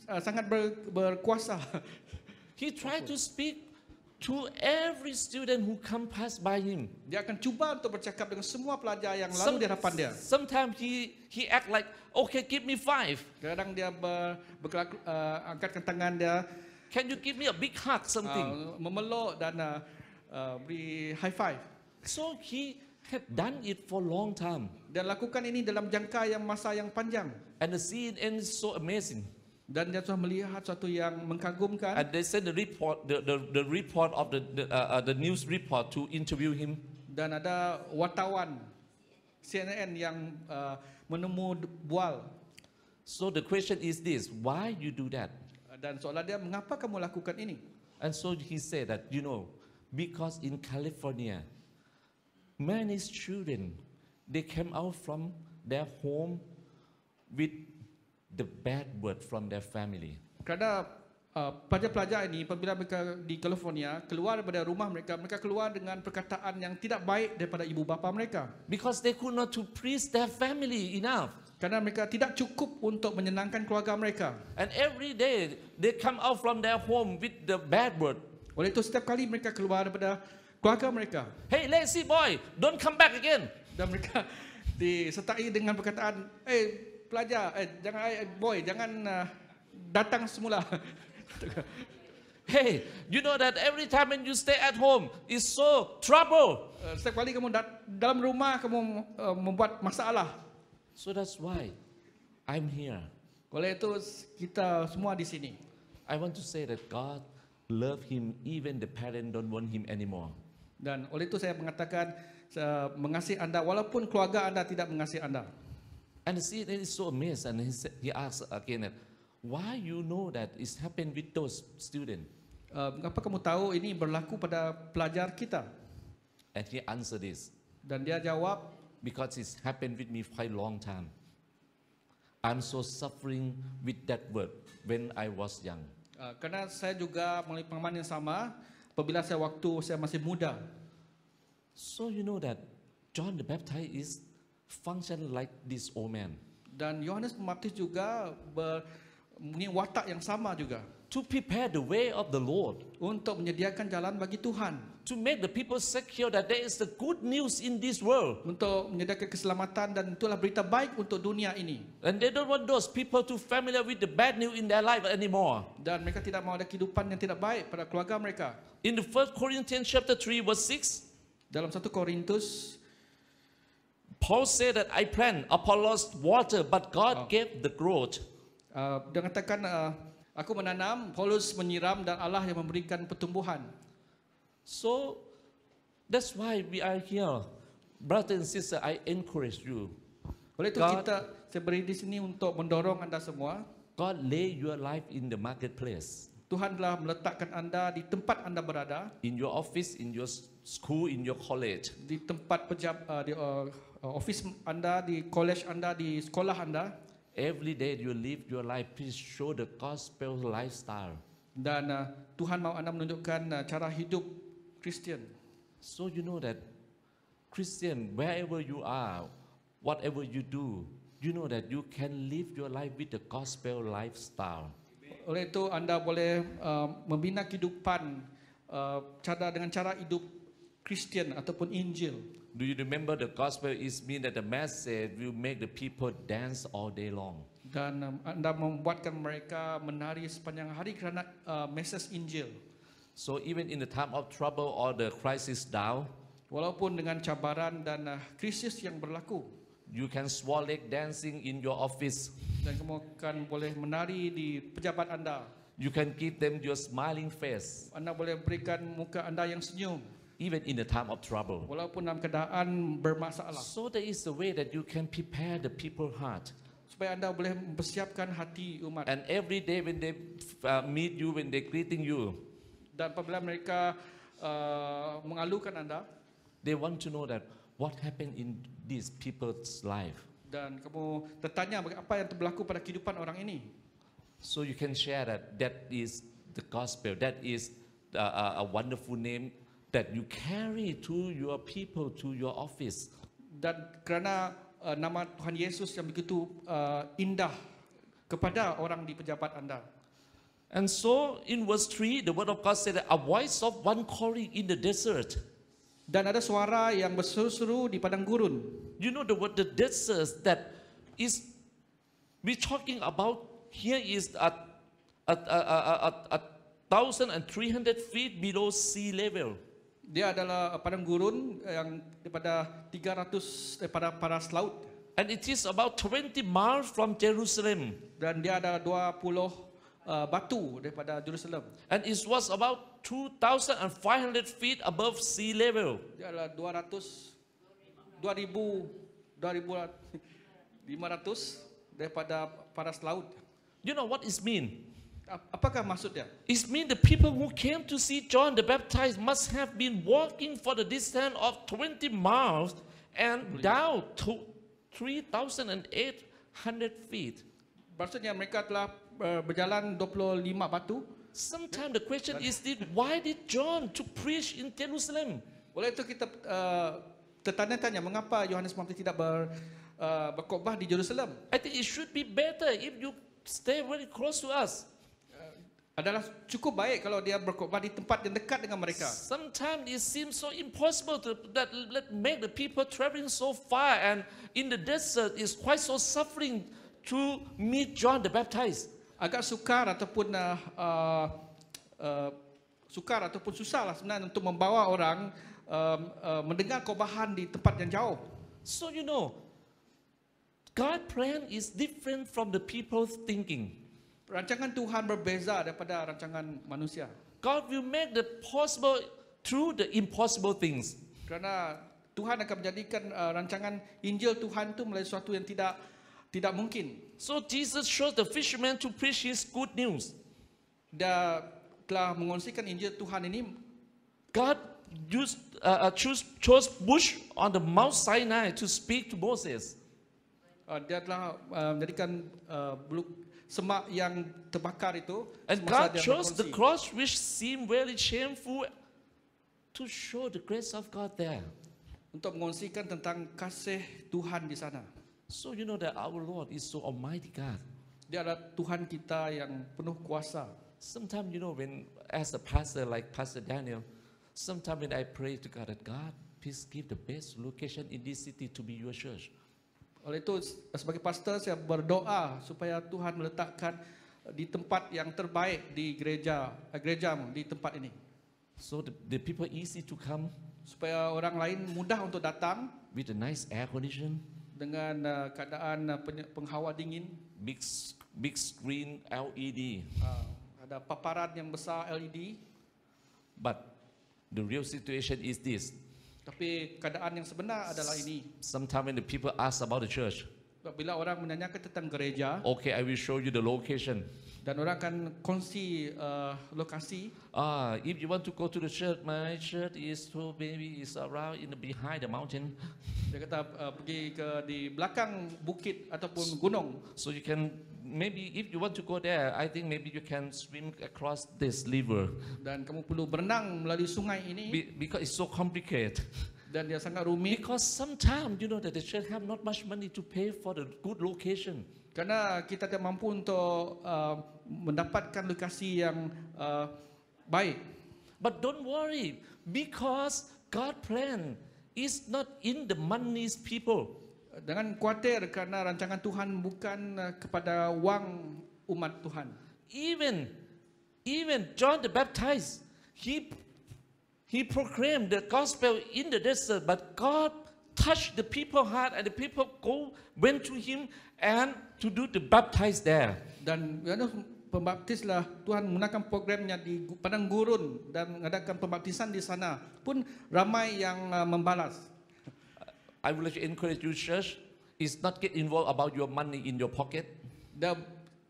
uh, sangat ber, berkuasa. He tried to speak to every student who come past by him. Dia akan cuba untuk bercakap dengan semua pelajar yang lalu Some, di hadapan dia. Sometimes he he act like, okay, give me five. Kadang dia ber, berkelak, uh, angkatkan tangan dia. Can you give me a big hug something? Uh, memeluk dan uh, uh, beri high five. So he had done it for long time. Dia lakukan ini dalam jangka yang masa yang panjang. And the scene is so amazing. Dan dia telah melihat satu yang mengagumkan. And they sent the report, the the, the report of the the, uh, uh the news report to interview him. Dan ada wartawan CNN yang uh, menemu bual. So the question is this, why you do that? Dan soalan dia, mengapa kamu lakukan ini? And so he said that, you know, because in California, many children, they came out from their home with the bad word from their family. Kerana uh, pelajar-pelajar ini apabila mereka di California keluar daripada rumah mereka, mereka keluar dengan perkataan yang tidak baik daripada ibu bapa mereka. Because they could not to please their family enough. Kerana mereka tidak cukup untuk menyenangkan keluarga mereka. And every day they come out from their home with the bad word. Oleh itu setiap kali mereka keluar daripada keluarga mereka. Hey lazy boy, don't come back again. Dan mereka disertai dengan perkataan, hey, eh, pelajar, eh, jangan eh, boy, jangan uh, datang semula. hey, you know that every time when you stay at home is so trouble. Uh, setiap kali kamu dalam rumah kamu uh, membuat masalah. So that's why I'm here. Oleh itu kita semua di sini. I want to say that God love him even the parent don't want him anymore. Dan oleh itu saya mengatakan mengasihi anda walaupun keluarga anda tidak mengasihi anda. And see, then he's so amazed, and he said, he asks again, why you know that it's happened with those students? Uh, apa kamu tahu ini berlaku pada pelajar kita? And he answered this. Dan dia jawab, because it's happened with me for a long time. I'm so suffering with that word when I was young. Uh, karena saya juga melihat pengalaman yang sama, apabila saya waktu saya masih muda. So you know that John the Baptist is function like this old man. Dan Yohanes Pembaptis juga mempunyai watak yang sama juga. To prepare the way of the Lord. Untuk menyediakan jalan bagi Tuhan. To make the people secure that there is the good news in this world. Untuk menyediakan keselamatan dan itulah berita baik untuk dunia ini. And they don't want those people to familiar with the bad news in their life anymore. Dan mereka tidak mahu ada kehidupan yang tidak baik pada keluarga mereka. In the First Corinthians chapter 3 verse 6. Dalam 1 Korintus Paul said that I plant, Apollos water, but God uh, gave the growth. Uh, dia katakan uh, aku menanam, Paulus menyiram dan Allah yang memberikan pertumbuhan. So that's why we are here. Brother and sister, I encourage you. Oleh itu kita saya di sini untuk mendorong anda semua. God lay your life in the marketplace. Tuhan telah meletakkan anda di tempat anda berada. In your office, in your school, in your college. Di tempat pejabat, uh, di uh, Uh, office anda, di college anda, di sekolah anda. Every day you live your life, please show the gospel lifestyle. Dan uh, Tuhan mau anda menunjukkan uh, cara hidup Christian. So you know that Christian, wherever you are, whatever you do, you know that you can live your life with the gospel lifestyle. Oleh itu anda boleh uh, membina kehidupan uh, cara dengan cara hidup Christian ataupun Injil. Do you remember the gospel is mean that the message will make the people dance all day long? Dan um, anda membuatkan mereka menari sepanjang hari kerana uh, message Injil. So even in the time of trouble or the crisis down, walaupun dengan cabaran dan uh, krisis yang berlaku, you can swallow dancing in your office. Dan kamu akan boleh menari di pejabat anda. You can keep them your smiling face. Anda boleh berikan muka anda yang senyum even in the time of trouble. Walaupun dalam keadaan bermasalah. So there is a way that you can prepare the people heart. Supaya anda boleh mempersiapkan hati umat. And every day when they uh, meet you, when they greeting you. Dan apabila mereka uh, mengalukan anda. They want to know that what happened in these people's life. Dan kamu tertanya apa yang berlaku pada kehidupan orang ini. So you can share that that is the gospel. That is a, uh, a, uh, a wonderful name that you carry to your people, to your office. Dan kerana uh, nama Tuhan Yesus yang begitu uh, indah kepada orang di pejabat anda. And so in verse 3, the word of God said, A voice of one calling in the desert. Dan ada suara yang berseru-seru di padang gurun. You know the word the desert that is we talking about here is a a a a a at 1,300 feet below sea level. dia adalah eh, padang gurun eh, yang daripada 300 daripada eh, paras laut and it is about 20 miles from Jerusalem dan dia ada 20 uh, batu daripada Jerusalem and it was about 2500 feet above sea level dia adalah 200 2000 2500 daripada paras laut you know what it mean Apakah maksudnya? It means the people who came to see John the Baptist must have been walking for the distance of 20 miles and down to 3,800 feet. Maksudnya mereka telah berjalan 25 batu. Sometimes the question is did why did John to preach in Jerusalem? Oleh itu kita uh, tertanya-tanya mengapa Yohanes Pembaptis tidak ber, uh, berkhotbah di Jerusalem? I think it should be better if you stay very close to us adalah cukup baik kalau dia berkhotbah di tempat yang dekat dengan mereka. Sometimes it seems so impossible to that let make the people traveling so far and in the desert is quite so suffering to meet John the Baptist. Agak sukar ataupun uh, uh, uh sukar ataupun susahlah sebenarnya untuk membawa orang uh, uh, mendengar khotbahan di tempat yang jauh. So you know, God's plan is different from the people's thinking. Rancangan Tuhan berbeza daripada rancangan manusia. God will make the possible through the impossible things. Kerana Tuhan akan menjadikan uh, rancangan Injil Tuhan itu melalui sesuatu yang tidak tidak mungkin. So Jesus shows the fishermen to preach his good news. Dia telah mengongsikan Injil Tuhan ini. God used, uh, uh, choose, chose bush on the Mount Sinai to speak to Moses. Uh, dia telah uh, menjadikan uh, semak yang terbakar itu. And God chose the cross which seemed very shameful to show the grace of God there. Untuk mengonsikan tentang kasih Tuhan di sana. So you know that our Lord is so almighty God. Dia adalah Tuhan kita yang penuh kuasa. Sometimes you know when as a pastor like Pastor Daniel, sometimes when I pray to God that God, please give the best location in this city to be your church. Oleh itu sebagai pastor saya berdoa supaya Tuhan meletakkan eh, di tempat yang terbaik di gereja uh, eh, gereja di tempat ini. So the, the people easy to come supaya orang lain mudah untuk datang with a nice air condition dengan uh, keadaan uh, penghawa dingin big big screen LED uh, ah, ada paparan yang besar LED but the real situation is this tapi keadaan yang sebenar adalah ini. Sometimes when the people ask about the church. Bila orang menanyakan tentang gereja. Okay, I will show you the location. Dan orang akan kongsi uh, lokasi. Ah, if you want to go to the church, my church is to maybe is around in the behind the mountain. Dia kata uh, pergi ke di belakang bukit ataupun gunung. So, so you can maybe if you want to go there, I think maybe you can swim across this river. Dan kamu perlu berenang melalui sungai ini. Be, because it's so complicated. Dan dia sangat rumit. Because sometimes you know that the church have not much money to pay for the good location. Karena kita tidak mampu untuk uh, mendapatkan lokasi yang uh, baik. But don't worry, because God plan is not in the money's people dengan khawatir kerana rancangan Tuhan bukan eh, kepada wang umat Tuhan. Even even John the Baptist, he he proclaimed the gospel in the desert, but God touched the people heart and the people go went to him and to do the baptize there. Dan Yohanes pembaptislah Tuhan menggunakan programnya di padang gurun dan mengadakan pembaptisan di sana pun ramai yang eh, membalas. I would like to encourage you, church, is not get involved about your money in your pocket. Dia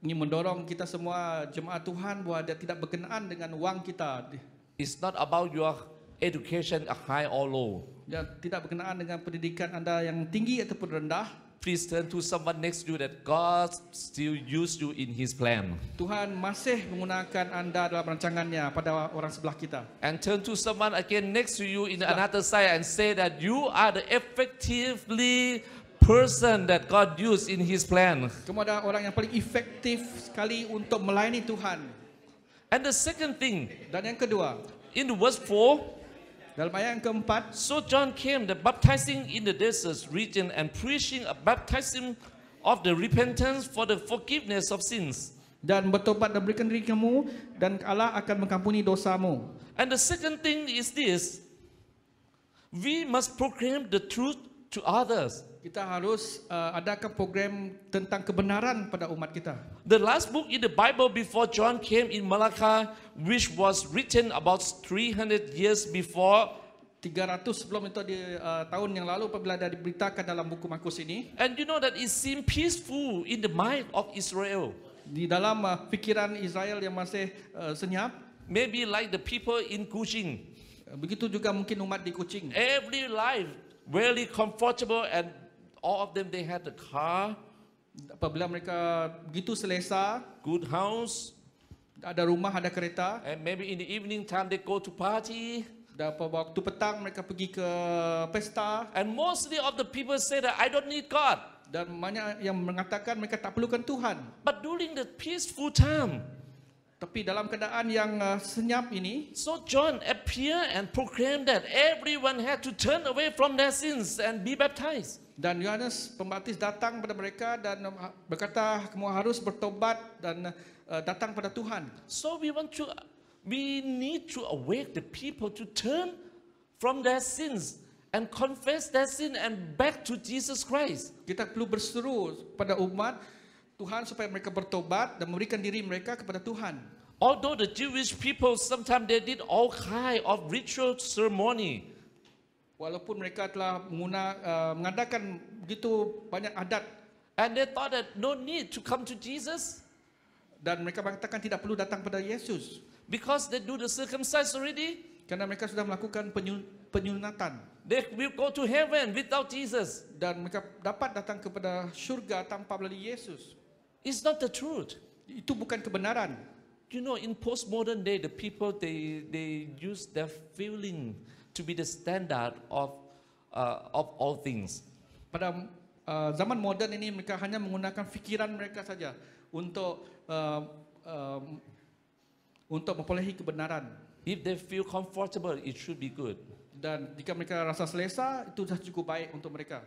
ini mendorong kita semua jemaat Tuhan buat dia tidak berkenaan dengan wang kita. It's not about your education high or low. Dia tidak berkenaan dengan pendidikan anda yang tinggi ataupun rendah. Please turn to someone next to you that God still use you in his plan. Tuhan masih menggunakan anda dalam rancangannya pada orang sebelah kita. And turn to someone again next to you in sebelah. another side and say that you are the effectively person that God use in his plan. Kemudian ada orang yang paling efektif sekali untuk melayani Tuhan. And the second thing. Dan yang kedua. In the verse 4. Dalam ayat yang keempat, so John came the baptizing in the deserts region and preaching a baptism of the repentance for the forgiveness of sins. Dan bertobat dan berikan diri kamu dan Allah akan mengampuni dosamu. And the second thing is this. We must proclaim the truth to others. Kita harus uh, adakan program tentang kebenaran pada umat kita the last book in the Bible before John came in Malachi, which was written about 300 years before. 300 sebelum itu di uh, tahun yang lalu apabila ada diberitakan dalam buku Markus ini. And you know that it seemed peaceful in the mind of Israel. Di dalam uh, fikiran Israel yang masih uh, senyap. Maybe like the people in Kuching. Uh, begitu juga mungkin umat di Kuching. Every life really comfortable and all of them they had a the car apabila mereka begitu selesa good house ada rumah ada kereta and maybe in the evening time they go to party dan pada waktu petang mereka pergi ke pesta and mostly of the people say that i don't need god dan banyak yang mengatakan mereka tak perlukan Tuhan. But during the peaceful time, tapi dalam keadaan yang uh, senyap ini, so John appear and proclaim that everyone had to turn away from their sins and be baptized dan Yohanes Pembaptis datang kepada mereka dan uh, berkata kamu harus bertobat dan uh, datang kepada Tuhan. So we want to we need to awake the people to turn from their sins and confess their sin and back to Jesus Christ. Kita perlu berseru kepada umat Tuhan supaya mereka bertobat dan memberikan diri mereka kepada Tuhan. Although the Jewish people sometimes they did all kind of ritual ceremony walaupun mereka telah menguna, uh, mengadakan begitu banyak adat and they thought that no need to come to Jesus dan mereka mengatakan tidak perlu datang kepada Yesus because they do the circumcise already kerana mereka sudah melakukan penyunatan they will go to heaven without Jesus dan mereka dapat datang kepada syurga tanpa melalui Yesus it's not the truth itu bukan kebenaran you know in postmodern day the people they they use their feeling to be the standard of uh, of all things. Pada uh, zaman moden ini mereka hanya menggunakan fikiran mereka saja untuk uh, um, untuk memperolehi kebenaran. If they feel comfortable, it should be good. Dan jika mereka rasa selesa, itu sudah cukup baik untuk mereka.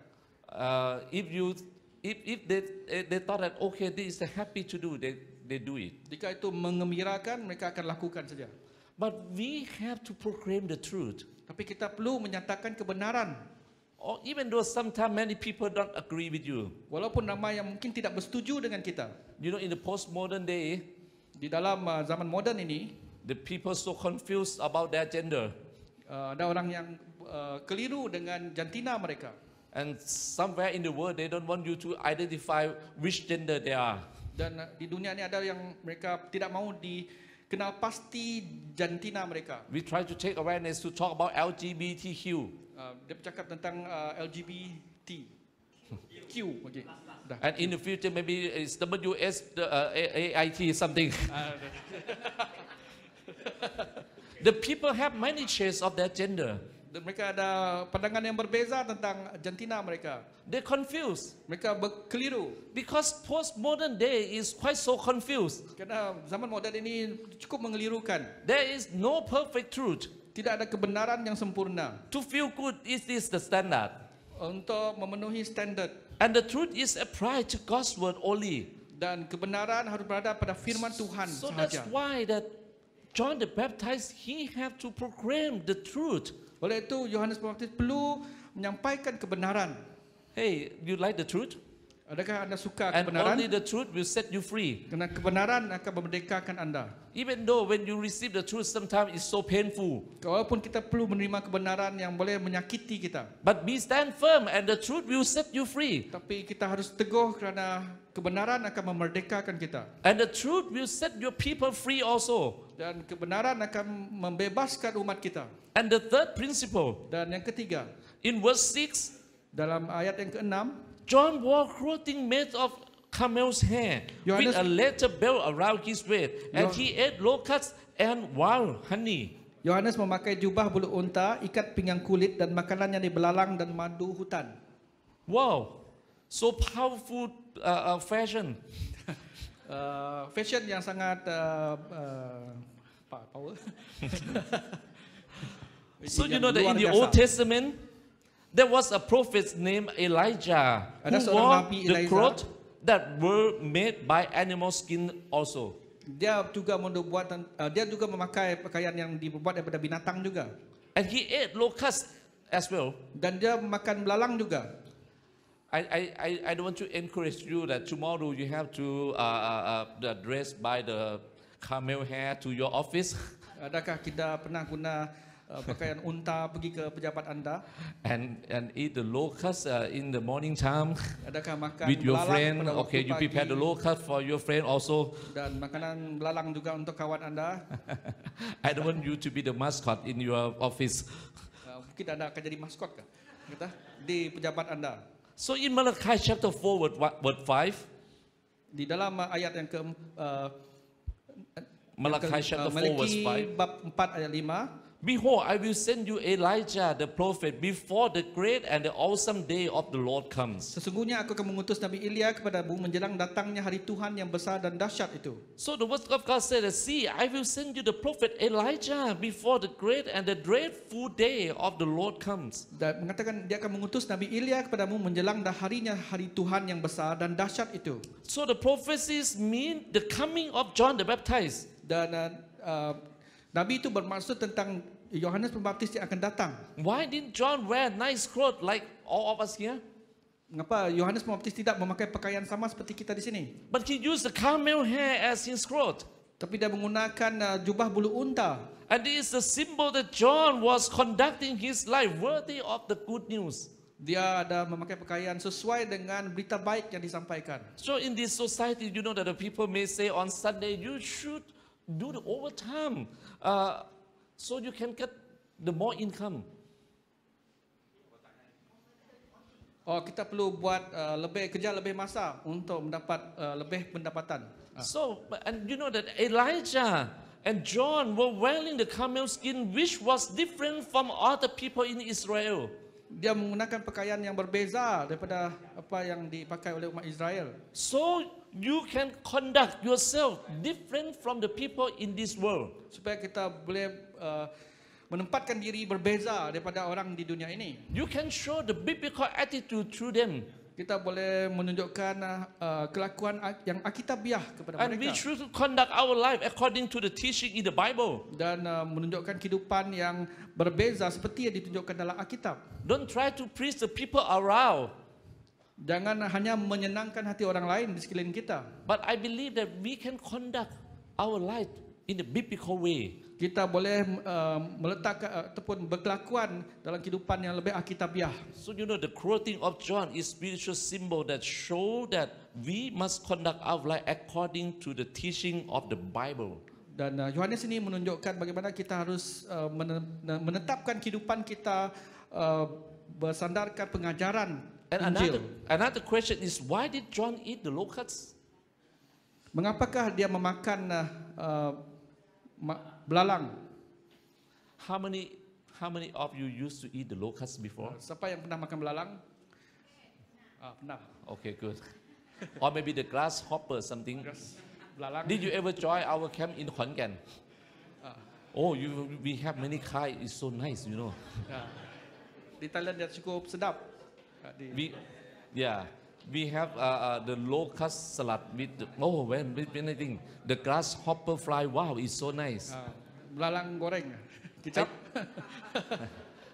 Uh, if you if if they eh, they thought that okay this is happy to do they they do it. Jika itu mengemirakan mereka akan lakukan saja. But we have to proclaim the truth. Tapi kita perlu menyatakan kebenaran. Or even though sometimes many people don't agree with you. Walaupun ramai yang mungkin tidak bersetuju dengan kita. You know in the postmodern day, di dalam uh, zaman moden ini, the people so confused about their gender. Uh, ada orang yang uh, keliru dengan jantina mereka. And somewhere in the world they don't want you to identify which gender they are. Dan uh, di dunia ini ada yang mereka tidak mahu di kenal pasti jantina mereka. We try to take awareness to talk about LGBTQ. Uh, ah, dia bercakap tentang uh, ah, LGBT. Q. Okay. And in the future maybe it's W S uh, A I T something. Ah, the people have many shades of their gender mereka ada pandangan yang berbeza tentang jantina mereka. They confused. Mereka berkeliru. Because postmodern day is quite so confused. Kena zaman modern ini cukup mengelirukan. There is no perfect truth. Tidak ada kebenaran yang sempurna. To feel good is this the standard. Untuk memenuhi standard. And the truth is applied to God's word only. Dan kebenaran harus berada pada firman Tuhan sahaja. So that's why that John the Baptist, he have to proclaim the truth. Oleh itu Yohanes Pembaptis perlu menyampaikan kebenaran. Hey, you like the truth? Adakah anda suka kebenaran? And only the truth will set you free. Karena kebenaran akan memerdekakan anda. Even though when you receive the truth, sometimes it's so painful. Kalaupun kita perlu menerima kebenaran yang boleh menyakiti kita. But be stand firm and the truth will set you free. Tapi kita harus teguh kerana kebenaran akan memerdekakan kita. And the truth will set your people free also. Dan kebenaran akan membebaskan umat kita. And the third principle. Dan yang ketiga. In verse 6. Dalam ayat yang keenam. John wore clothing made of camel's hair you with a leather belt around his waist, and he ate locusts and wild honey. Yohanes memakai jubah bulu unta, ikat pinggang kulit dan makanan yang dibelalang dan madu hutan. Wow, so powerful uh, uh, fashion. uh, fashion yang sangat uh, uh, power. so you know that in the Old Testament. There was a prophet named Elijah who wore the Elijah. cloth that were made by animal skin also. Dia juga membuat uh, dia juga memakai pakaian yang dibuat daripada binatang juga. And he ate locust as well. Dan dia makan belalang juga. I I I I don't want to encourage you that tomorrow you have to uh, uh, uh dress by the camel hair to your office. Adakah kita pernah guna Uh, pakaian unta pergi ke pejabat anda and and eat the locust uh, in the morning time adakah makan with your friend okay you prepare the locust for your friend also dan makanan belalang juga untuk kawan anda i don't want you to be the mascot in your office uh, kita anda akan jadi mascot ke kata di pejabat anda so in malachi chapter 4 word 5 di dalam uh, ayat yang ke uh, Malachi uh, chapter 4 verse 5 bab 4 ayat 5 Behold, I will send you Elijah the prophet before the great and the awesome day of the Lord comes. Sesungguhnya aku akan mengutus Nabi Elia kepada bumi menjelang datangnya hari Tuhan yang besar dan dahsyat itu. So the word of God said, "See, I will send you the prophet Elijah before the great and the dreadful day of the Lord comes." Dan mengatakan dia akan mengutus Nabi Elia kepadamu menjelang daharinya hari Tuhan yang besar dan dahsyat itu. So the prophecies mean the coming of John the Baptist. Dan uh, uh, Nabi itu bermaksud tentang Yohanes Pembaptis yang akan datang. Why didn't John wear nice clothes like all of us here? Mengapa Yohanes Pembaptis tidak memakai pakaian sama seperti kita di sini? But he used the camel hair as his clothes. Tapi dia menggunakan uh, jubah bulu unta. And it is the symbol that John was conducting his life worthy of the good news. Dia ada memakai pakaian sesuai dengan berita baik yang disampaikan. So in this society, you know that the people may say on Sunday, you should do the overtime uh, so you can get the more income. Oh, kita perlu buat uh, lebih kerja lebih masa untuk mendapat uh, lebih pendapatan. Ah. So, and you know that Elijah and John were wearing the camel skin which was different from other people in Israel. Dia menggunakan pakaian yang berbeza daripada apa yang dipakai oleh umat Israel. So, you can conduct yourself different from the people in this world. Supaya kita boleh uh, menempatkan diri berbeza daripada orang di dunia ini. You can show the biblical attitude through them. Kita boleh menunjukkan uh, kelakuan yang akitabiah kepada And mereka. And we should conduct our life according to the teaching in the Bible. Dan uh, menunjukkan kehidupan yang berbeza seperti yang ditunjukkan dalam Alkitab. Don't try to please the people around. Jangan hanya menyenangkan hati orang lain di sekeliling kita. But I believe that we can conduct our life in a biblical way. Kita boleh uh, meletakkan eh, ataupun berkelakuan dalam kehidupan yang lebih akitabiah. So you know the clothing of John is spiritual symbol that show that we must conduct our life according to the teaching of the Bible. Dan eh, Yohanes ini menunjukkan bagaimana kita harus menetapkan kehidupan kita bersandarkan pengajaran And another, another question is why did John eat the locusts? Mengapakah dia memakan uh, uh, ma belalang? How many how many of you used to eat the locusts before? Uh, siapa yang pernah makan belalang? Ah, pernah. Okay, good. Or maybe the grasshopper something. Belalang. Did you ever join our camp in Khon Gan? Ah. Oh, you, we have many kai. It's so nice, you know. Yeah, Di Thailand dia cukup sedap we, yeah, we have uh, uh, the locust salad with the, oh when with anything the grasshopper fly wow it's so nice uh, goreng kicap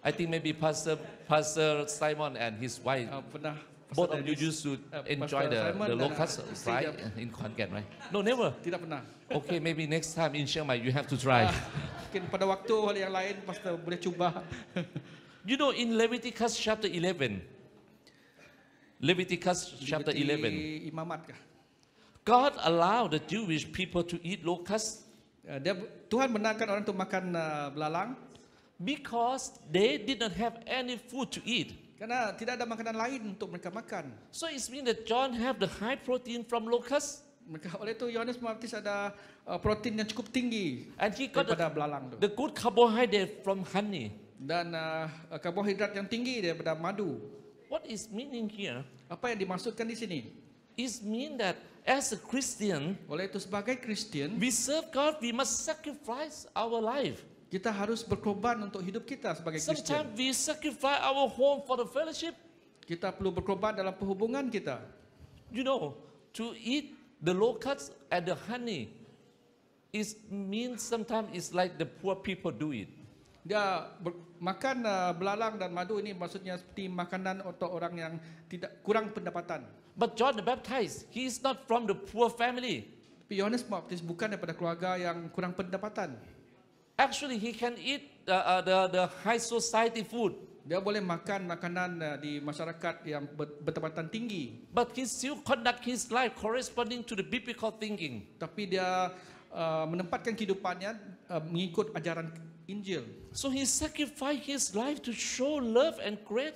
I, think maybe Pastor Pastor Simon and his wife uh, pernah, both of you used to uh, enjoy Pastor the, Simon the locust uh, fry in Khon right no never tidak pernah okay maybe next time in Chiang Mai you have to ah, try uh, mungkin pada waktu yang lain Pastor boleh cuba you know in Leviticus chapter 11 Leviticus chapter 11. God allowed the Jewish people to eat locusts. Ya, Tuhan benarkan orang untuk makan uh, belalang. Because they did not have any food to eat. Karena tidak ada makanan lain untuk mereka makan. So it means that John have the high protein from locusts. Mereka oleh itu Yohanes Pembaptis ada uh, protein yang cukup tinggi. And he got daripada the, belalang tu. The good carbohydrate from honey. Dan uh, uh karbohidrat yang tinggi daripada madu. What is meaning here? Apa yang dimaksudkan di sini? Is mean that as a Christian, oleh itu sebagai Christian, we serve God, we must sacrifice our life. Kita harus berkorban untuk hidup kita sebagai Christian. Sometimes we sacrifice our home for the fellowship. Kita perlu berkorban dalam perhubungan kita. You know, to eat the locusts and the honey is mean sometimes it's like the poor people do it dia ber, makan uh, belalang dan madu ini maksudnya seperti makanan untuk orang yang tidak kurang pendapatan. But John the Baptist, he is not from the poor family. Tapi Yohanes Pembaptis bukan daripada keluarga yang kurang pendapatan. Actually, he can eat uh, uh, the the high society food. Dia boleh makan makanan uh, di masyarakat yang berpendapatan tinggi. But he still conduct his life corresponding to the biblical thinking. Tapi dia uh, menempatkan kehidupannya uh, mengikut ajaran Injil. So he sacrificed his life to show love and great,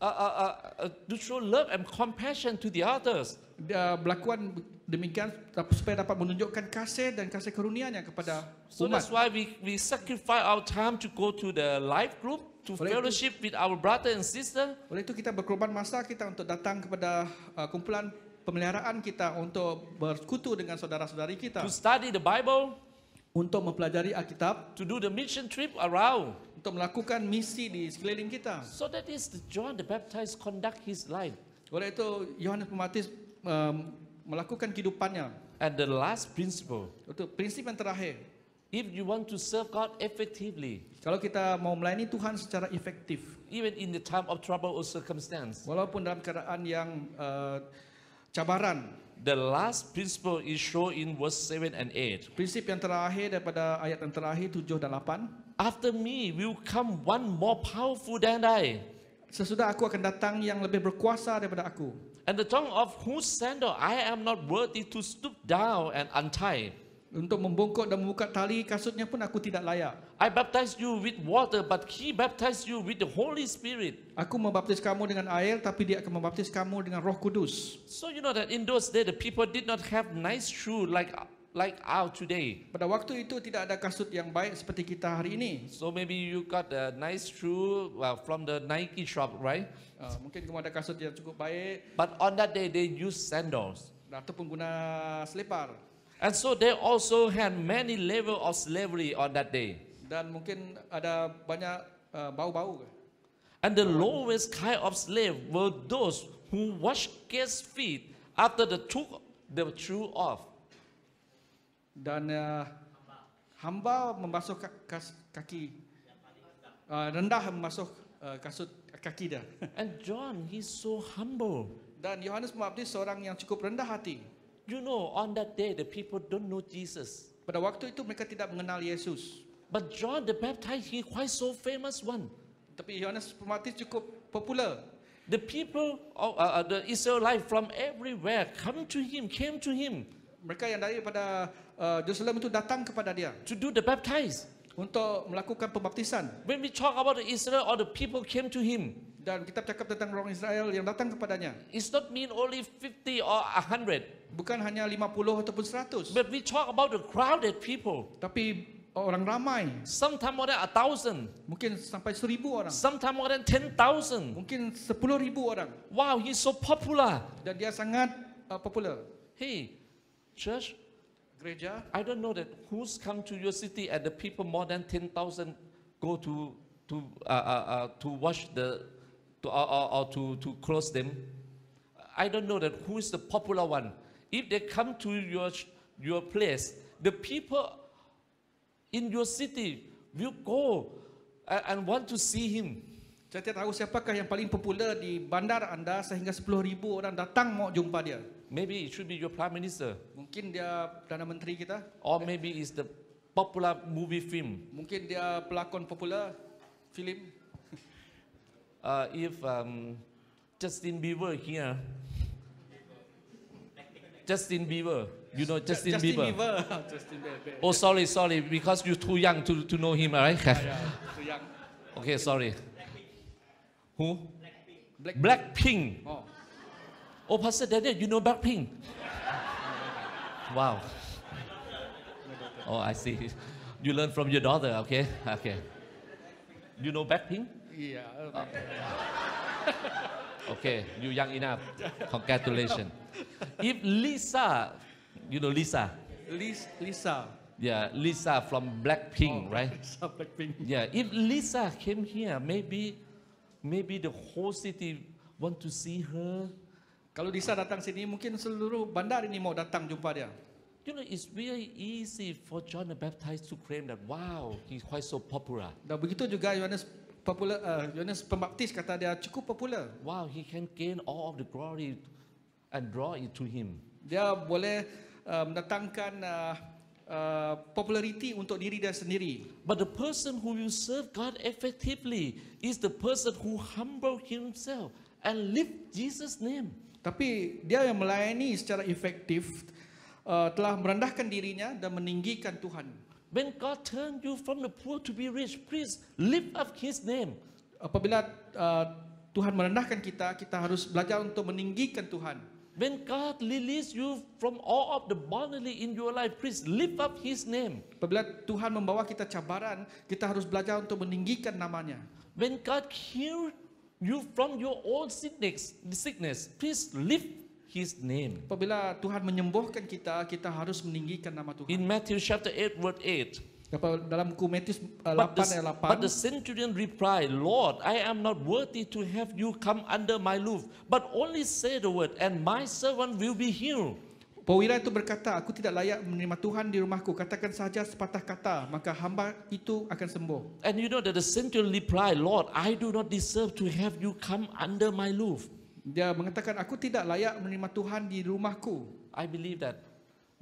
uh, uh, uh, uh to show love and compassion to the others. Uh, berlakuan demikian supaya dapat menunjukkan kasih dan kasih karunia yang kepada so umat. So that's why we we sacrifice our time to go to the life group to oleh fellowship itu, with our brother and sister. Oleh itu kita berkorban masa kita untuk datang kepada uh, kumpulan pemeliharaan kita untuk berkutu dengan saudara-saudari kita. To study the Bible untuk mempelajari Alkitab to do the mission trip around untuk melakukan misi di sekeliling kita so that is the John the Baptist conduct his life oleh itu Yohanes Pembaptis um, melakukan kehidupannya and the last principle untuk prinsip yang terakhir If you want to serve God effectively, kalau kita mau melayani Tuhan secara efektif, even in the time of trouble or circumstance, walaupun dalam keadaan yang uh, cabaran, the last principle is shown in verse seven and eight. Prinsip yang terakhir daripada ayat yang terakhir tujuh dan lapan. After me will come one more powerful than I. Sesudah aku akan datang yang lebih berkuasa daripada aku. And the tongue of whose sandal I am not worthy to stoop down and untie. Untuk membongkok dan membuka tali kasutnya pun aku tidak layak. I baptize you with water, but he baptize you with the Holy Spirit. Aku membaptis kamu dengan air, tapi dia akan membaptis kamu dengan Roh Kudus. So you know that in those days the people did not have nice shoe like like our today. Pada waktu itu tidak ada kasut yang baik seperti kita hari ini. So maybe you got a nice shoe well, uh, from the Nike shop, right? Uh, mungkin kamu ada kasut yang cukup baik. But on that day they use sandals. Atau pengguna selipar. And so they also had many level of slavery on that day. Dan mungkin ada banyak uh, bau-bau. Uh, And the lowest kind of slave were those who washed guest feet after they took the shoe off. Dan uh, hamba membasuh kaki uh, rendah membasuh uh, kasut uh, kaki dia. And John, he's so humble. Dan Yohanes Pembaptis seorang yang cukup rendah hati. You know, on that day, the people don't know Jesus. Pada waktu itu mereka tidak mengenal Yesus. But John the Baptist, he quite so famous one. Tapi Yohanes Pembaptis cukup popular. The people of uh, uh, the Israelite from everywhere come to him, came to him. Mereka yang dari pada uh, Jerusalem itu datang kepada dia. To do the baptize. Untuk melakukan pembaptisan. When we talk about the Israel, all the people came to him dan kita bercakap tentang orang Israel yang datang kepadanya. It's not mean only 50 or 100. Bukan hanya 50 ataupun 100. But we talk about the crowded people. Tapi orang ramai. Sometimes more than a thousand. Mungkin sampai seribu orang. Sometimes more than ten thousand. Mungkin sepuluh ribu orang. Wow, he's so popular. Dan dia sangat uh, popular. Hey, church. Gereja. I don't know that who's come to your city and the people more than ten thousand go to to uh, uh, uh, to watch the to, or, or, or to, to close them. I don't know that who is the popular one. If they come to your, your place, the people in your city will go and, and want to see him. Jadi tahu siapakah yang paling popular di bandar anda sehingga sepuluh ribu orang datang mau jumpa dia. Maybe it should be your prime minister. Mungkin dia perdana menteri kita. Or maybe is the popular movie film. Mungkin dia pelakon popular film. uh, if um, Justin Bieber here, Justin Bieber, you know Justin, Justin Bieber. Bieber. Justin Bieber. Oh, sorry, sorry, because you're too young to, to know him, right? yeah, too young. Okay, sorry. Blackpink. Who? Blackpink. Blackpink. Oh. oh, Pastor Daniel, you know Blackpink? wow. Oh, I see. You learn from your daughter, okay? Okay. You know Blackpink? Yeah. Okay, you young enough. Congratulations. If Lisa, you know Lisa. Lis Lisa. Yeah, Lisa from Blackpink, oh, right? Lisa Blackpink. Yeah, if Lisa came here, maybe, maybe the whole city want to see her. Kalau Lisa datang sini, mungkin seluruh bandar ini mau datang jumpa dia. You know, it's very easy for John the Baptist to claim that, wow, he's quite so popular. Dan begitu juga Yohanes popular uh, Yohanes Pembaptis kata dia cukup popular. Wow, he can gain all of the glory and draw it to him. Dia boleh uh, mendatangkan uh, uh, populariti untuk diri dia sendiri. But the person who will serve God effectively is the person who humble himself and lift Jesus name. Tapi dia yang melayani secara efektif uh, telah merendahkan dirinya dan meninggikan Tuhan. When God turned you from the poor to be rich, please lift up His name. Apabila uh, Tuhan merendahkan kita, kita harus belajar untuk meninggikan Tuhan. When God release you from all of the bodily in your life, please lift up His name. Apabila Tuhan membawa kita cabaran, kita harus belajar untuk meninggikan namanya. When God heal you from your old sickness, sickness, please lift His name. Apabila Tuhan menyembuhkan kita, kita harus meninggikan nama Tuhan. In Matthew chapter 8 verse 8. Dalam Kumetis 8 ayat 8. But the, centurion replied, Lord, I am not worthy to have you come under my roof, but only say the word and my servant will be healed. Pewira itu berkata, aku tidak layak menerima Tuhan di rumahku. Katakan saja sepatah kata, maka hamba itu akan sembuh. And you know that the centurion replied, Lord, I do not deserve to have you come under my roof dia mengatakan aku tidak layak menerima Tuhan di rumahku. I believe that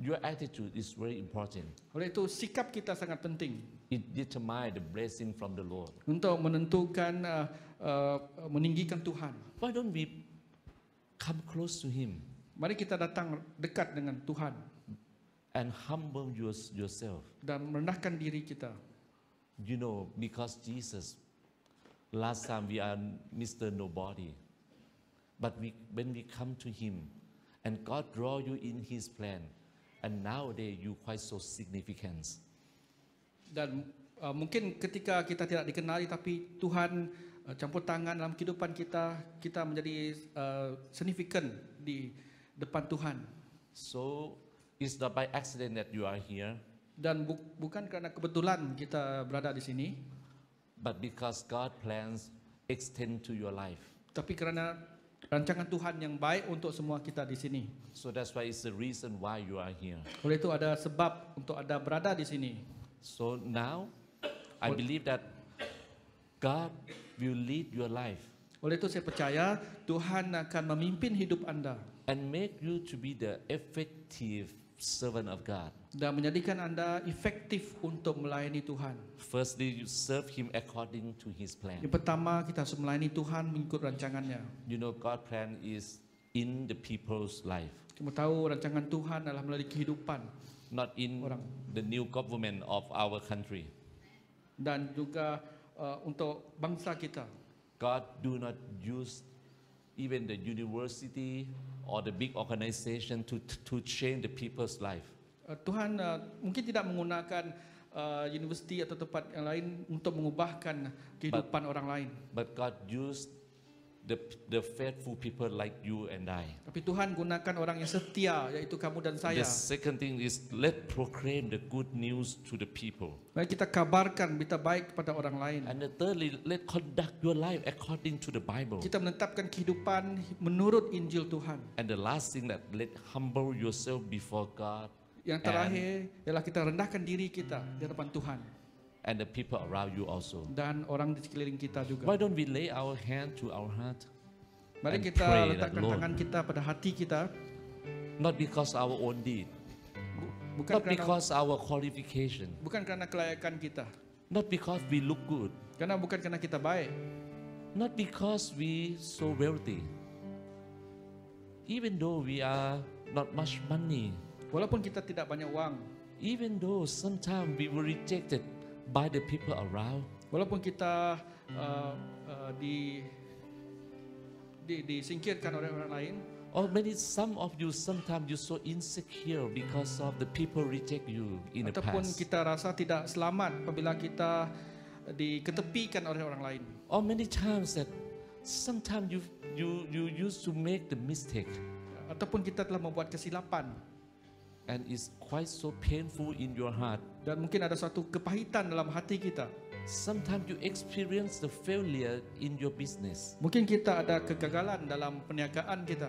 your attitude is very important. Oleh itu sikap kita sangat penting. It determine the blessing from the Lord. Untuk menentukan uh, uh, meninggikan Tuhan. Why don't we come close to him? Mari kita datang dekat dengan Tuhan. And humble yourself. Dan merendahkan diri kita. You know, because Jesus, last time we are Mr. Nobody but we, when we come to him and god draw you in his plan and nowadays you quite so significant dan uh, mungkin ketika kita tidak dikenali tapi tuhan uh, campur tangan dalam kehidupan kita kita menjadi uh, significant di depan tuhan so it's not by accident that you are here dan bu- bukan kerana kebetulan kita berada di sini but because god plans extend to your life tapi kerana Rancangan Tuhan yang baik untuk semua kita di sini. So that's why it's the reason why you are here. Oleh itu ada sebab untuk ada berada di sini. So now, I believe that God will lead your life. Oleh itu saya percaya Tuhan akan memimpin hidup anda. And make you to be the effective servant of God. Dan menjadikan anda efektif untuk melayani Tuhan. Firstly, you serve Him according to His plan. Yang pertama, kita harus melayani Tuhan mengikut rancangannya. You know, God's plan is in the people's life. Kamu tahu rancangan Tuhan adalah melalui kehidupan. Not in orang. the new government of our country. Dan juga uh, untuk bangsa kita. God do not use even the university or the big organisation to to change the people's life. Uh, Tuhan uh, mungkin tidak menggunakan uh, universiti atau tempat yang lain untuk mengubahkan kehidupan orang lain. But God used the the faithful people like you and I. Tapi Tuhan gunakan orang yang setia yaitu kamu dan saya. The second thing is let proclaim the good news to the people. Mari kita kabarkan berita baik kepada orang lain. And the thirdly, let conduct your life according to the Bible. Kita menetapkan kehidupan menurut Injil Tuhan. And the last thing that let humble yourself before God. Yang terakhir ialah kita rendahkan diri kita di hadapan Tuhan and the people around you also. Dan orang di sekeliling kita juga. Why don't we lay our hand to our heart? Mari kita letakkan Lord, tangan kita pada hati kita. Not because our own deed. Bukan not because our qualification. Bukan karena kelayakan kita. Not because we look good. Karena bukan karena kita baik. Not because we so wealthy. Even though we are not much money. Walaupun kita tidak banyak wang. Even though sometimes we were rejected by the people around. Walaupun kita uh, uh, di di disingkirkan oleh orang lain. Or many some of you sometimes you so insecure because of the people reject you in the past. Ataupun kita rasa tidak selamat apabila kita diketepikan oleh orang lain. Or many times that sometimes you you you used to make the mistake. Ataupun kita telah membuat kesilapan and is quite so painful in your heart. Dan mungkin ada suatu kepahitan dalam hati kita. Sometimes you experience the failure in your business. Mungkin kita ada kegagalan dalam perniagaan kita.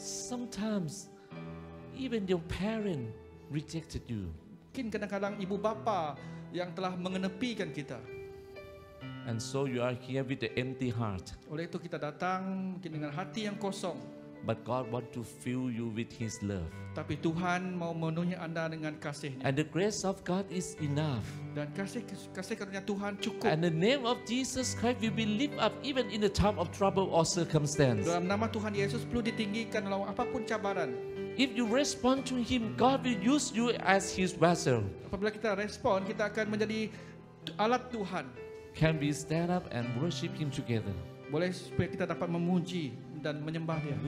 Sometimes even your parent rejected you. Mungkin kadang-kadang ibu bapa yang telah mengenepikan kita. And so you are here with the empty heart. Oleh itu kita datang mungkin dengan hati yang kosong. But God want to fill you with His love. Tapi Tuhan mau memenuhi anda dengan kasihnya. And the grace of God is enough. Dan kasih kasih karunia Tuhan cukup. And the name of Jesus Christ will be lift up even in the time of trouble or circumstance. Dalam nama Tuhan Yesus perlu ditinggikan dalam apapun cabaran. If you respond to Him, God will use you as His vessel. Apabila kita respon, kita akan menjadi alat Tuhan. Can we stand up and worship Him together? Boleh supaya kita dapat memuji dan menyembah dia.